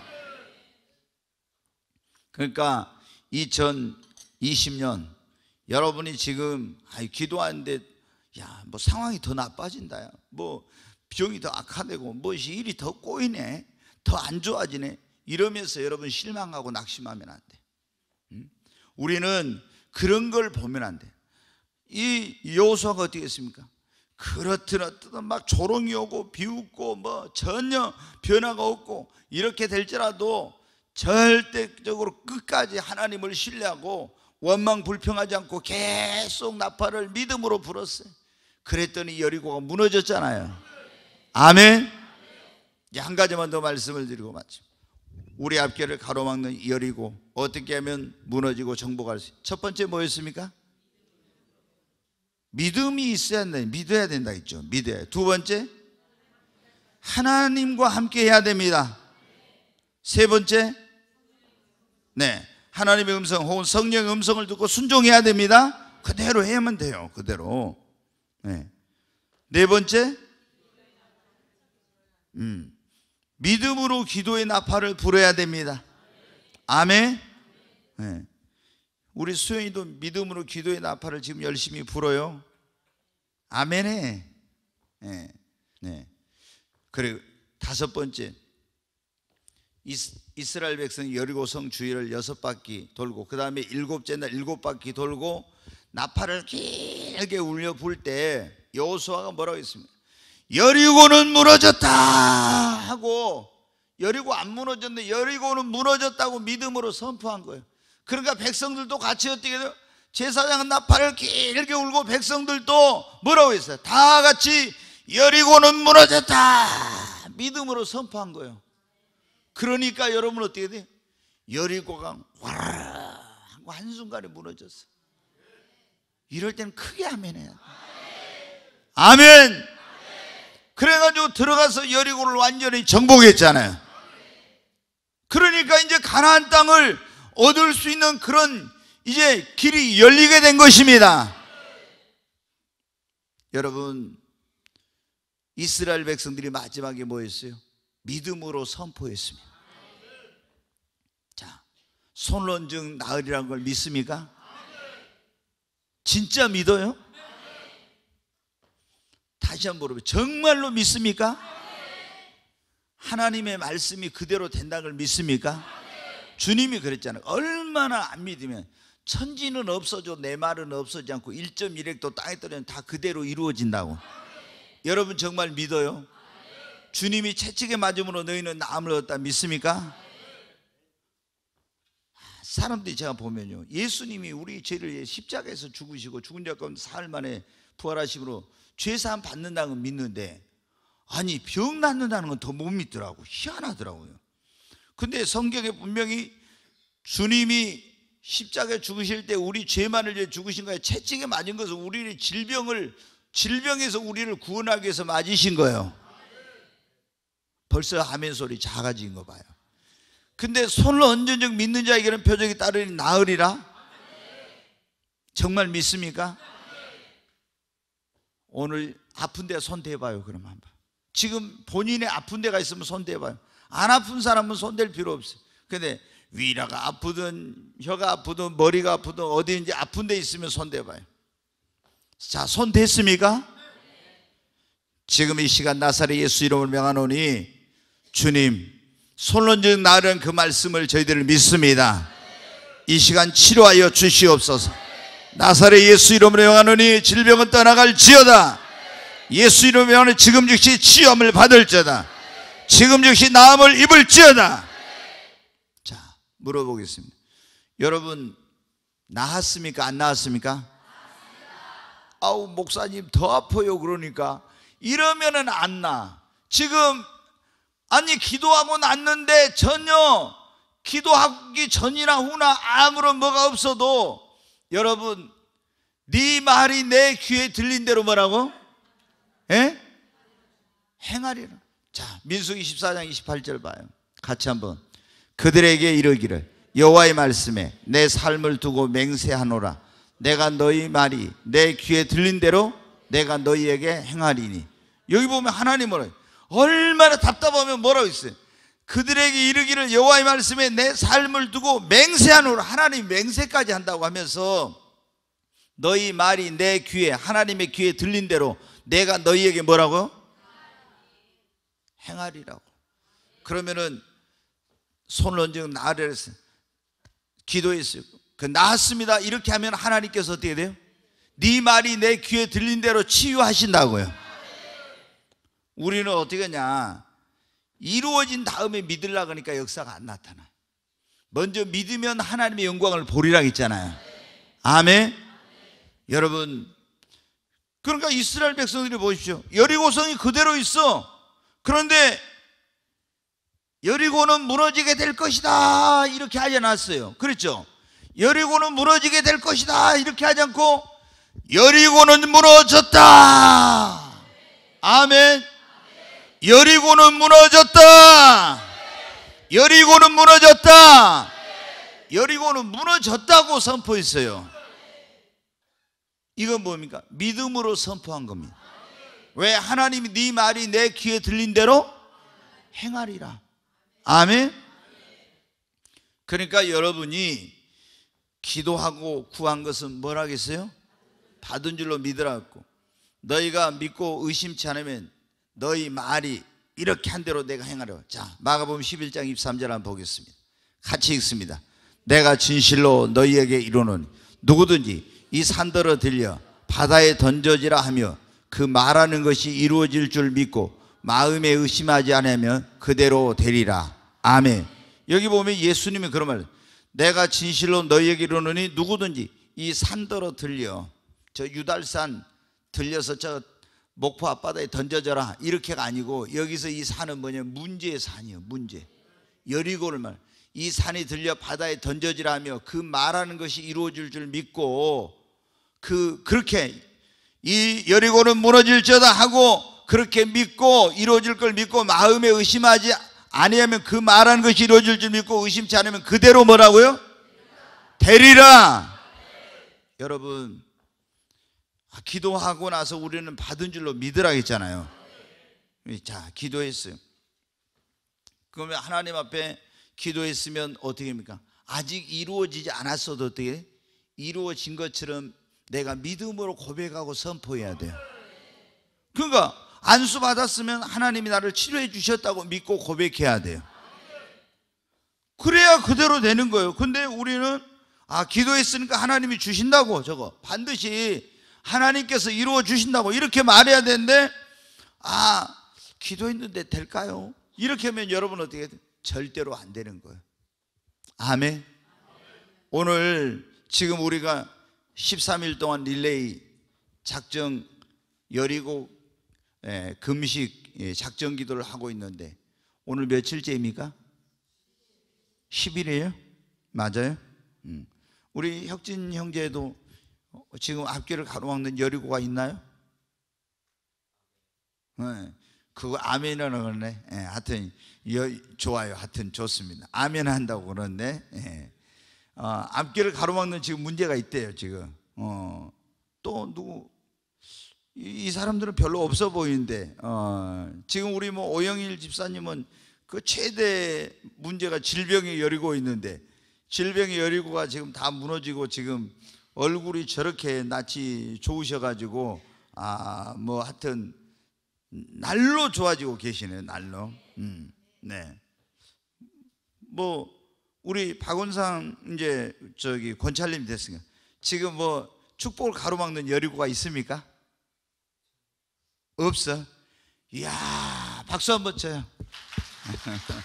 [SPEAKER 1] 그러니까 2020년 여러분이 지금 아이, 기도하는데 야, 뭐 상황이 더 나빠진다. 야. 뭐 병이 더 악화되고 뭐 일이 더 꼬이네. 더 안 좋아지네. 이러면서 여러분 실망하고 낙심하면 안 돼. 음? 우리는 그런 걸 보면 안 돼. 이 요소가 어떻게 했습니까? 그렇더라도 막 조롱이 오고 비웃고 뭐 전혀 변화가 없고 이렇게 될지라도 절대적으로 끝까지 하나님을 신뢰하고 원망 불평하지 않고 계속 나팔을 믿음으로 불었어요. 그랬더니 여리고가 무너졌잖아요. 아멘. 이제 한 가지만 더 말씀을 드리고 마칩. 우리 앞길을 가로막는 여리고 어떻게 하면 무너지고 정복할 수. 있어요 첫 번째 뭐였습니까? 믿음이 있어야 한다. 믿어야 된다 했죠. 믿어야. 두 번째 하나님과 함께 해야 됩니다. 세 번째 네. 하나님의 음성 혹은 성령의 음성을 듣고 순종해야 됩니다. 그대로 해야만 돼요. 그대로. 네. 네 번째. 음. 믿음으로 기도의 나팔을 불어야 됩니다. 아멘. 네. 우리 수영이도 믿음으로 기도의 나팔을 지금 열심히 불어요. 아멘해. 네. 네. 그리고 다섯 번째. 이스라엘 백성이 여리고성 주위를 여섯 바퀴 돌고 그 다음에 일곱째 날 일곱 바퀴 돌고 나팔을 길게 울려 불 때 여호수아가 뭐라고 했습니까? 여리고는 무너졌다 하고 여리고 안 무너졌는데 여리고는 무너졌다고 믿음으로 선포한 거예요. 그러니까 백성들도 같이 어떻게 돼요? 제사장은 나팔을 길게 울고 백성들도 뭐라고 했어요? 다 같이 여리고는 무너졌다 믿음으로 선포한 거예요. 그러니까 여러분 어떻게 돼요? 여리고강 와라 하 한순간에 무너졌어. 이럴 때 크게 아멘 해야 돼. 아멘! 그래가지고 들어가서 여리고를 완전히 정복했잖아요. 그러니까 이제 가나안 땅을 얻을 수 있는 그런 이제 길이 열리게 된 것입니다. 여러분, 이스라엘 백성들이 마지막에 뭐였어요? 믿음으로 선포했습니다. 자, 손론증 나으리라는 걸 믿습니까? 진짜 믿어요? 다시 한 번 물어봐요. 정말로 믿습니까? 하나님의 말씀이 그대로 된다는 걸 믿습니까? 주님이 그랬잖아요. 얼마나 안 믿으면 천지는 없어져 내 말은 없어지지 않고 1.1핵도 땅에 떨어져 다 그대로 이루어진다고. 여러분 정말 믿어요? 주님이 채찍에 맞음으로 너희는 나음을 얻었다 믿습니까? 사람들이 제가 보면요 예수님이 우리 죄를 십자가에서 죽으시고 죽은 자 가운데 사흘 만에 부활하심으로 죄사함 받는다는 건 믿는데 아니 병 낫는다는 건 더 못 믿더라고 희한하더라고요 근데 성경에 분명히 주님이 십자가에 죽으실 때 우리 죄만을 위해 죽으신 거예요 채찍에 맞은 것은 우리의 질병을 질병에서 우리를 구원하기 위해서 맞으신 거예요 벌써 하멘 소리 작아진 거 봐요. 근데 손을 언제적 믿는 자에게는 표적이 따르니 나으리라? 정말 믿습니까? 오늘 아픈 데 손 대봐요 그럼 한번 지금 본인의 아픈 데가 있으면 손 대봐요 안 아픈 사람은 손 댈 필요 없어요 근데 위라가 아프든 혀가 아프든 머리가 아프든 어디인지 아픈 데 있으면 손 대봐요 자손 댔습니까? 지금 이 시간 나사리 예수 이름을 명하노니 주님, 손론은 나른 그 말씀을 저희들을 믿습니다. 이 시간 치료하여 주시옵소서. 나사렛 예수 이름으로 영하노니 질병은 떠나갈 지어다. 예수 이름으로 영하노니 지금 즉시 치유을 받을지어다. 지금 즉시 나음을 입을지어다. 자, 물어보겠습니다. 여러분, 나았습니까? 안 나았습니까? 아우, 목사님 더 아파요. 그러니까. 이러면은 안 나. 지금 아니 기도하고 났는데 전혀 기도하기 전이나 후나 아무런 뭐가 없어도 여러분 네 말이 내 귀에 들린 대로 뭐라고? 예? 행하리라 자 민수기 4장 28절 봐요 같이 한번 그들에게 이르기를 여호와의 말씀에 내 삶을 두고 맹세하노라 내가 너희 말이 내 귀에 들린 대로 내가 너희에게 행하리니 여기 보면 하나님 뭐 얼마나 답답하면 뭐라고 했어요? 그들에게 이르기를 여호와의 말씀에 내 삶을 두고 맹세하노라 하나님 맹세까지 한다고 하면서 너희 말이 내 귀에 하나님의 귀에 들린 대로 내가 너희에게 뭐라고 행하리라고 그러면은 손을 얹은 나를 기도했어요 그 나았습니다 이렇게 하면 하나님께서 어떻게 돼요? 네 말이 내 귀에 들린 대로 치유하신다고요 우리는 어떻게 하냐 이루어진 다음에 믿으려고 하니까 역사가 안 나타나요 먼저 믿으면 하나님의 영광을 보리라 했잖아요 아멘 여러분 그러니까 이스라엘 백성들이 보십시오 여리고성이 그대로 있어 그런데 여리고는 무너지게 될 것이다 이렇게 하지 않았어요 그렇죠? 여리고는 무너지게 될 것이다 이렇게 하지 않고 여리고는 무너졌다 아멘 여리고는 무너졌다. 여리고는 무너졌다. 여리고는 무너졌다고 선포했어요. 이건 뭡니까? 믿음으로 선포한 겁니다. 왜 하나님이 네 말이 내 귀에 들린 대로 행하리라. 아멘. 그러니까 여러분이 기도하고 구한 것은 뭐라겠어요? 받은 줄로 믿으라고. 너희가 믿고 의심치 않으면 너희 말이 이렇게 한 대로 내가 행하려. 자, 마가복음 11장 23절 한번 보겠습니다. 같이 읽습니다. 내가 진실로 너희에게 이루는 누구든지 이 산더러 들려 바다에 던져지라 하며 그 말하는 것이 이루어질 줄 믿고 마음에 의심하지 않으면 그대로 되리라. 아멘. 여기 보면 예수님이 그런 말. 내가 진실로 너희에게 이르노니 누구든지 이 산더러 들려. 저 유달산 들려서 저 목포 앞바다에 던져져라 이렇게가 아니고 여기서 이 산은 뭐냐면 문제의 산이요 문제 여리고를 말. 이 산이 들려 바다에 던져지라며 그 말하는 것이 이루어질 줄 믿고 그 그렇게 이 여리고는 무너질지어다 하고 그렇게 믿고 이루어질 걸 믿고 마음에 의심하지 아니하면 그 말하는 것이 이루어질 줄 믿고 의심치 않으면 그대로 뭐라고요? 되리라. 여러분 아, 기도하고 나서 우리는 받은 줄로 믿으라 했잖아요. 자, 기도했어요. 그러면 하나님 앞에 기도했으면 어떻게 합니까? 아직 이루어지지 않았어도 어떻게? 이루어진 것처럼 내가 믿음으로 고백하고 선포해야 돼요. 그러니까 안수 받았으면 하나님이 나를 치료해 주셨다고 믿고 고백해야 돼요. 그래야 그대로 되는 거예요. 근데 우리는 아, 기도했으니까 하나님이 주신다고 저거 반드시 하나님께서 이루어 주신다고 이렇게 말해야 되는데 아 기도했는데 될까요? 이렇게 하면 여러분 어떻게 돼요? 절대로 안 되는 거예요 아멘 오늘 지금 우리가 13일 동안 릴레이 작정 열이고 예, 금식 예, 작정 기도를 하고 있는데 오늘 며칠째입니까? 10일이에요? 맞아요? 음. 우리 혁진 형제도 어, 지금 앞길을 가로막는 여리고가 있나요? 네. 그거 아멘이라고 그러네. 예, 하여튼 여, 좋아요. 하여튼 좋습니다. 아멘 한다고 그러는데 예. 어, 앞길을 가로막는 지금 문제가 있대요. 지금 어, 또 누구 이, 이, 사람들은 별로 없어 보이는데 어, 지금 우리 뭐 오영일 집사님은 그 최대 문제가 질병이 여리고 있는데 질병이 여리고가 지금 다 무너지고 지금 얼굴이 저렇게 낯이 좋으셔가지고 아뭐 하여튼 날로 좋아지고 계시네 요 날로 음, 네뭐 우리 박원상 이제 저기 권찰님 됐으니까 지금 뭐 축복을 가로막는 여리고가 있습니까? 없어 이야 박수 한번 쳐요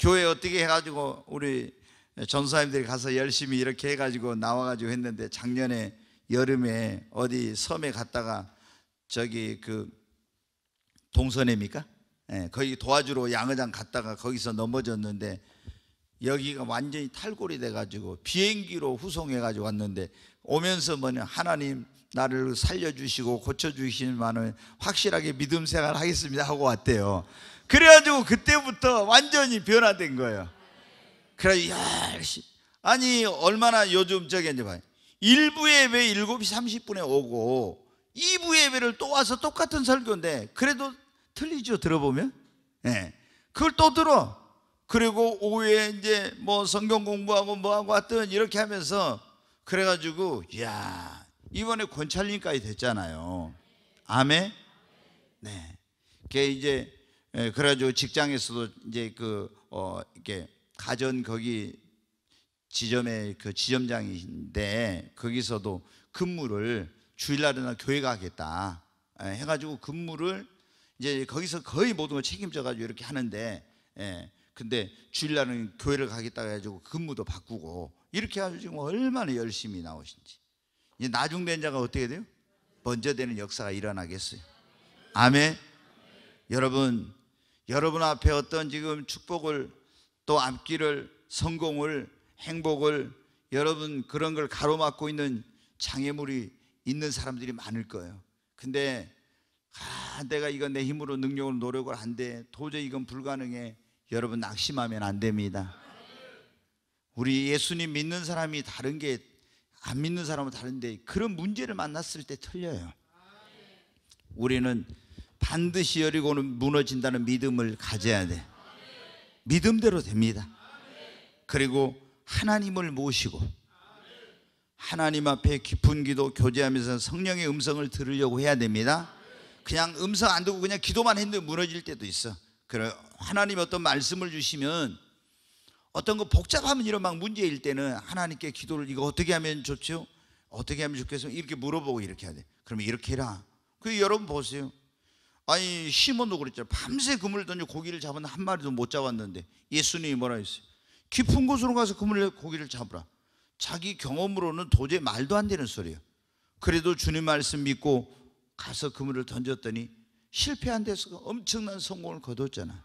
[SPEAKER 1] 교회 어떻게 해가지고 우리 전사님들이 가서 열심히 이렇게 해가지고 나와가지고 했는데 작년에 여름에 어디 섬에 갔다가 저기 그 동선입니까? 예, 거기 도와주러 양어장 갔다가 거기서 넘어졌는데 여기가 완전히 탈골이 돼가지고 비행기로 후송해가지고 왔는데 오면서 뭐냐 하나님 나를 살려주시고 고쳐주시는만을 확실하게 믿음 생활 하겠습니다 하고 왔대요. 그래가지고 그때부터 완전히 변화된 거예요. 그래 열심히 아니 얼마나 요즘 저기 이제 봐요. 일부 예배 7시 30분에 오고 2부 예배를 또 와서 똑같은 설교인데 그래도 틀리죠 들어보면. 예. 네. 그걸 또 들어. 그리고 오후에 이제 뭐 성경 공부하고 뭐하고 왔여튼 이렇게 하면서 그래가지고 야 이번에 권찰님까지 됐잖아요. 아멘. 네. 그 이제 예, 그래가지고 직장에서도 이제 그 어 이렇게 가전 거기 지점에그 지점장인데 거기서도 근무를 주일날이나 교회 가겠다 하 예, 해가지고 근무를 이제 거기서 거의 모든 걸 책임져가지고 이렇게 하는데 예, 근데 주일날은 교회를 가겠다 해가지고 근무도 바꾸고 이렇게 해가지고 얼마나 열심히 나오신지 이제 나중된 자가 어떻게 돼요? 먼저 되는 역사가 일어나겠어요 아멘 여러분 여러분 앞에 어떤 지금 축복을 또 앞길을 성공을 행복을 여러분 그런 걸 가로막고 있는 장애물이 있는 사람들이 많을 거예요. 근데 아, 내가 이건 내 힘으로 능력으로 노력을 안 돼. 도저히 이건 불가능해. 여러분 낙심하면 안 됩니다. 우리 예수님 믿는 사람이 다른 게 안 믿는 사람은 다른데 그런 문제를 만났을 때 틀려요. 우리는 반드시 여리고는 무너진다는 믿음을 가져야 돼. 믿음대로 됩니다. 그리고 하나님을 모시고 하나님 앞에 깊은 기도 교제하면서 성령의 음성을 들으려고 해야 됩니다. 그냥 음성 안 듣고 그냥 기도만 했는데 무너질 때도 있어. 그래 하나님 어떤 말씀을 주시면 어떤 거 복잡하면 이런 막 문제일 때는 하나님께 기도를 이거 어떻게 하면 좋죠? 어떻게 하면 좋겠어요? 이렇게 물어보고 이렇게 해야 돼. 그러면 이렇게 해라. 그 여러분 보세요. 아니 시몬도 그랬죠. 밤새 그물 던져 고기를 잡은 한 마리도 못 잡았는데 예수님이 뭐라 했어요? 깊은 곳으로 가서 그물 고기를 잡으라. 자기 경험으로는 도저히 말도 안 되는 소리예요. 그래도 주님 말씀 믿고 가서 그물을 던졌더니 실패한 데서 엄청난 성공을 거뒀잖아.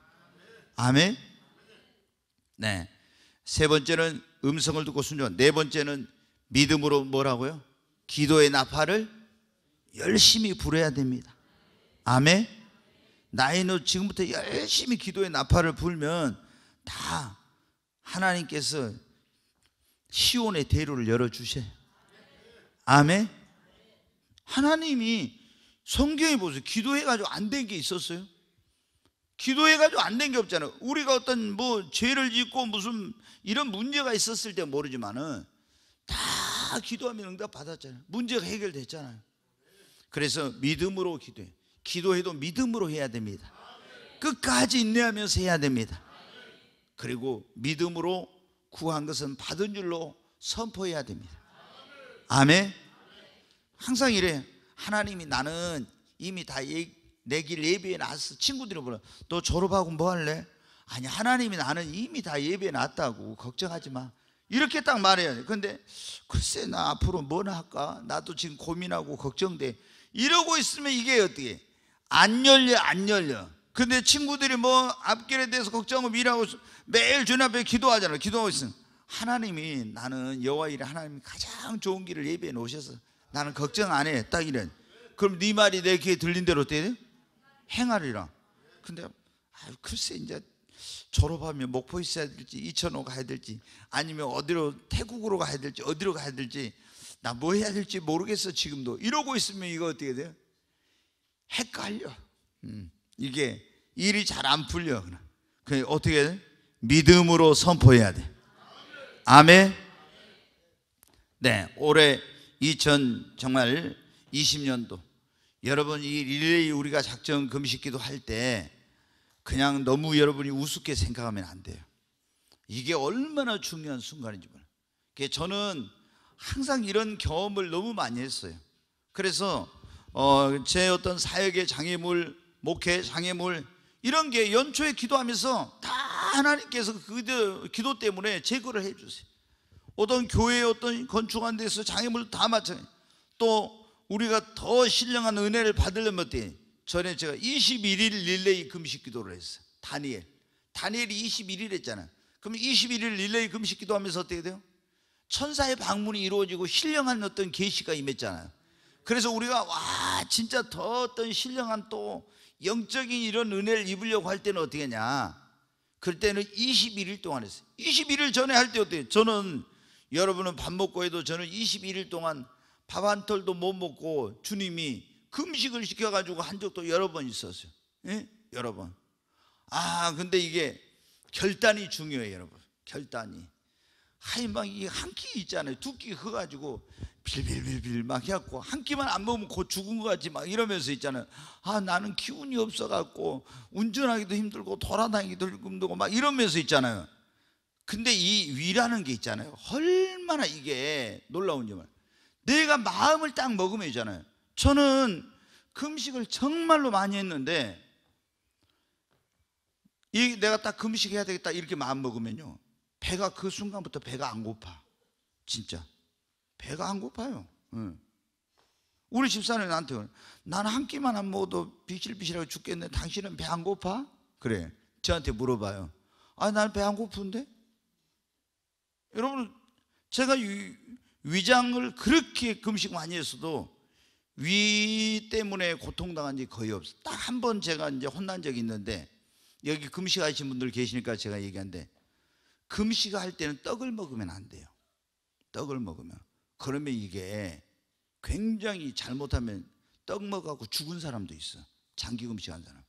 [SPEAKER 1] 아멘. 네. 세 번째는 음성을 듣고 순종. 네 번째는 믿음으로 뭐라고요? 기도의 나팔을 열심히 불어야 됩니다. 아멘. 나이는 지금부터 열심히 기도의 나팔을 불면 다 하나님께서 시온의 대로를 열어주세요 아멘. 하나님이 성경에 보세요. 기도해가지고 안 된 게 있었어요. 기도해가지고 안 된 게 없잖아요. 우리가 어떤 뭐 죄를 짓고 무슨 이런 문제가 있었을 때 모르지만은 다 기도하면 응답 받았잖아요. 문제가 해결됐잖아요. 그래서 믿음으로 기도해. 기도해도 믿음으로 해야 됩니다. 끝까지 인내하면서 해야 됩니다. 그리고 믿음으로 구한 것은 받은 줄로 선포해야 됩니다. 아멘. 항상 이래. 하나님이 나는 이미 다 내 길 예비해 놨어. 친구들이 물어. 너 졸업하고 뭐 할래? 아니, 하나님이 나는 이미 다 예비해 놨다고. 걱정하지 마. 이렇게 딱 말해야 돼. 근데 글쎄 나 앞으로 뭐나 할까? 나도 지금 고민하고 걱정돼. 이러고 있으면 이게 어떻게? 안 열려 안 열려 근데 친구들이 뭐 앞길에 대해서 걱정하고 미라고 매일 주님 앞에 기도하잖아요 기도하고 있어 하나님이 나는 여호와 이래 하나님이 가장 좋은 길을 예배해 놓으셔서 나는 걱정 안해딱 이래 그럼 네 말이 내 귀에 들린 대로 어때 행하리라 근데 아유, 글쎄 이제 졸업하면 목포 있어야 될지 이천호 가야 될지 아니면 어디로 태국으로 가야 될지 어디로 가야 될지 나 뭐 해야 될지 모르겠어 지금도 이러고 있으면 이거 어떻게 돼요? 헷갈려. 음, 이게 일이 잘 안 풀려. 그 어떻게 해? 믿음으로 선포해야 돼. 아멘. 네, 올해 2000 정말 20년도 여러분 이 릴레이 우리가 작전 금식기도 할 때 그냥 너무 여러분이 우습게 생각하면 안 돼요. 이게 얼마나 중요한 순간인지 몰라 저는 항상 이런 경험을 너무 많이 했어요. 그래서 어, 제 어떤 사역의 장애물, 목회 장애물 이런 게 연초에 기도하면서 다 하나님께서 그 기도 때문에 제거를 해주세요. 어떤 교회의 어떤 건축한 데서 장애물 다마찬가또 우리가 더 신령한 은혜를 받으려면 어때? 전에 제가 21일 릴레이 금식 기도를 했어요. 다니엘. 다니엘이 21일 했잖아요. 그럼 21일 릴레이 금식 기도하면서 어떻게 돼요? 천사의 방문이 이루어지고 신령한 어떤 계시가 임했잖아요. 그래서 우리가 와 진짜 더 어떤 신령한 또 영적인 이런 은혜를 입으려고 할 때는 어떻게 하냐 그럴 때는 21일 동안 했어요 21일 전에 할 때 어때요? 저는 여러분은 밥 먹고 해도 저는 21일 동안 밥한 톨도 못 먹고 주님이 금식을 시켜가지고 한 적도 여러 번 있었어요 예? 여러 번 아, 근데 이게 결단이 중요해요, 여러분. 결단이. 하이 막이한 끼 있잖아요. 두끼 커가지고 빌빌빌빌 막 해갖고 한 끼만 안 먹으면 곧 죽은 것 같지 막 이러면서 있잖아요. 아 나는 기운이 없어갖고 운전하기도 힘들고 돌아다니기도 힘들고 막 이러면서 있잖아요. 근데 이 위라는 게 있잖아요. 얼마나 이게 놀라운 점을 내가 마음을 딱 먹으면 있잖아요. 저는 금식을 정말로 많이 했는데 이 내가 딱 금식해야 되겠다 이렇게 마음 먹으면요 배가 그 순간부터 배가 안 고파 진짜. 배가 안 고파요. 예. 우리 집사는 나한테 난한 끼만 안 먹어도 비실비실하게 죽겠네. 당신은 배 안 고파? 그래. 저한테 물어봐요. 아, 난 배 안 고픈데? 여러분, 제가 위장을 그렇게 금식 많이 했어도 위 때문에 고통당한 지 거의 없어. 딱 한 번 제가 이제 혼난 적이 있는데 여기 금식하신 분들 계시니까 제가 얘기한데 금식할 때는 떡을 먹으면 안 돼요. 떡을 먹으면. 그러면 이게 굉장히 잘못하면 떡 먹어갖고 죽은 사람도 있어. 장기금식한 사람.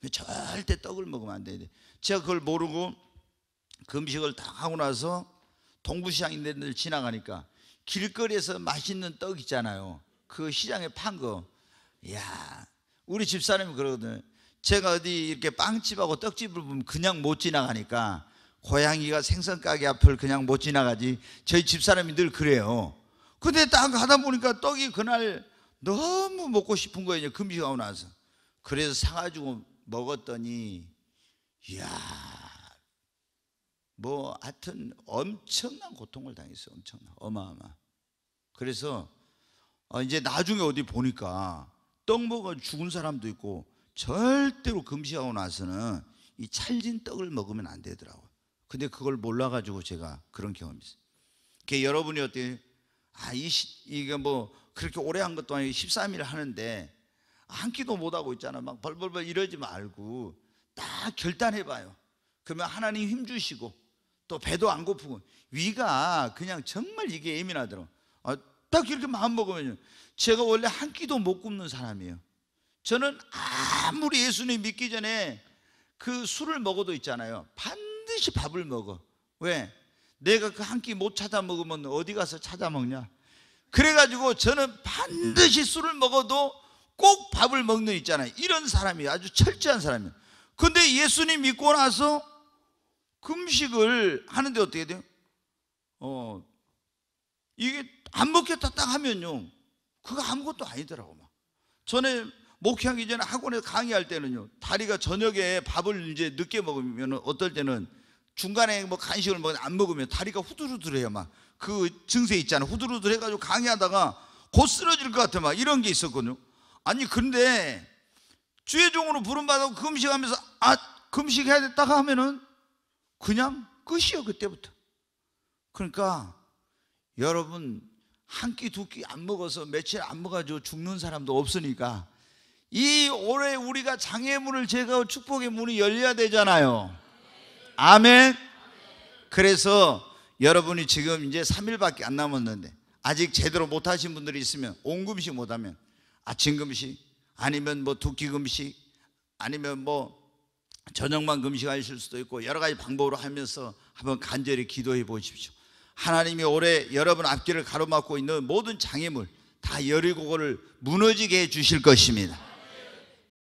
[SPEAKER 1] 그 절대 떡을 먹으면 안 돼. 제가 그걸 모르고 금식을 다 하고 나서 동부시장 있는 데를 지나가니까 길거리에서 맛있는 떡 있잖아요. 그 시장에 판 거. 야 우리 집사람이 그러거든 제가 어디 이렇게 빵집하고 떡집을 보면 그냥 못 지나가니까 고양이가 생선가게 앞을 그냥 못 지나가지 저희 집사람이 늘 그래요. 근데 딱 하다 보니까 떡이 그날 너무 먹고 싶은 거예요. 금식하고 나서. 그래서 사가지고 먹었더니, 이야, 뭐, 하여튼 엄청난 고통을 당했어. 엄청난. 어마어마. 그래서 어, 이제 나중에 어디 보니까 떡 먹어 죽은 사람도 있고 절대로 금식하고 나서는 이 찰진 떡을 먹으면 안 되더라고요. 근데 그걸 몰라가지고 제가 그런 경험이 있어요. 여러분이 어떻게 아, 이, 이게 뭐 그렇게 오래 한 것도 아니고 13일 하는데 한 끼도 못 하고 있잖아. 막 벌벌벌 이러지 말고 딱 결단해 봐요. 그러면 하나님 힘 주시고 또 배도 안 고프고 위가 그냥 정말 이게 예민하더라 아, 딱 이렇게 마음 먹으면 제가 원래 한 끼도 못굽는 사람이에요. 저는 아무리 예수님 믿기 전에 그 술을 먹어도 있잖아요. 반드시 밥을 먹어. 왜? 내가 그 한 끼 못 찾아 먹으면 어디 가서 찾아 먹냐? 그래가지고 저는 반드시 술을 먹어도 꼭 밥을 먹는 있잖아요. 이런 사람이 아주 철저한 사람이에요. 근데 예수님 믿고 나서 금식을 하는데 어떻게 돼요? 어, 이게 안 먹겠다 딱 하면요. 그거 아무것도 아니더라고. 막. 전에 목회하기 전에 학원에 강의할 때는요. 다리가 저녁에 밥을 이제 늦게 먹으면 어떨 때는 중간에 뭐 간식을 먹, 뭐 안 먹으면 다리가 후두루들해요막 그 증세 있잖아후두루들해가지고 강의하다가 곧 쓰러질 것 같아 막 이런 게 있었거든요 아니 근데 주의종으로 부름받아 금식하면서 아 금식해야 됐다가 하면은 그냥 끝이요 그때부터 그러니까 여러분 한 끼 두 끼 안 먹어서 며칠 안 먹어가지고 죽는 사람도 없으니까 이 올해 우리가 장애물을 제거하고 축복의 문이 열려야 되잖아요 아멘. 그래서 여러분이 지금 이제 3일밖에 안 남았는데 아직 제대로 못 하신 분들이 있으면 온금식 못 하면 아침 금식 아니면 뭐 두 끼 금식 아니면 뭐 저녁만 금식하실 수도 있고 여러 가지 방법으로 하면서 한번 간절히 기도해 보십시오. 하나님이 올해 여러분 앞길을 가로막고 있는 모든 장애물 다 열일고를 무너지게 해 주실 것입니다.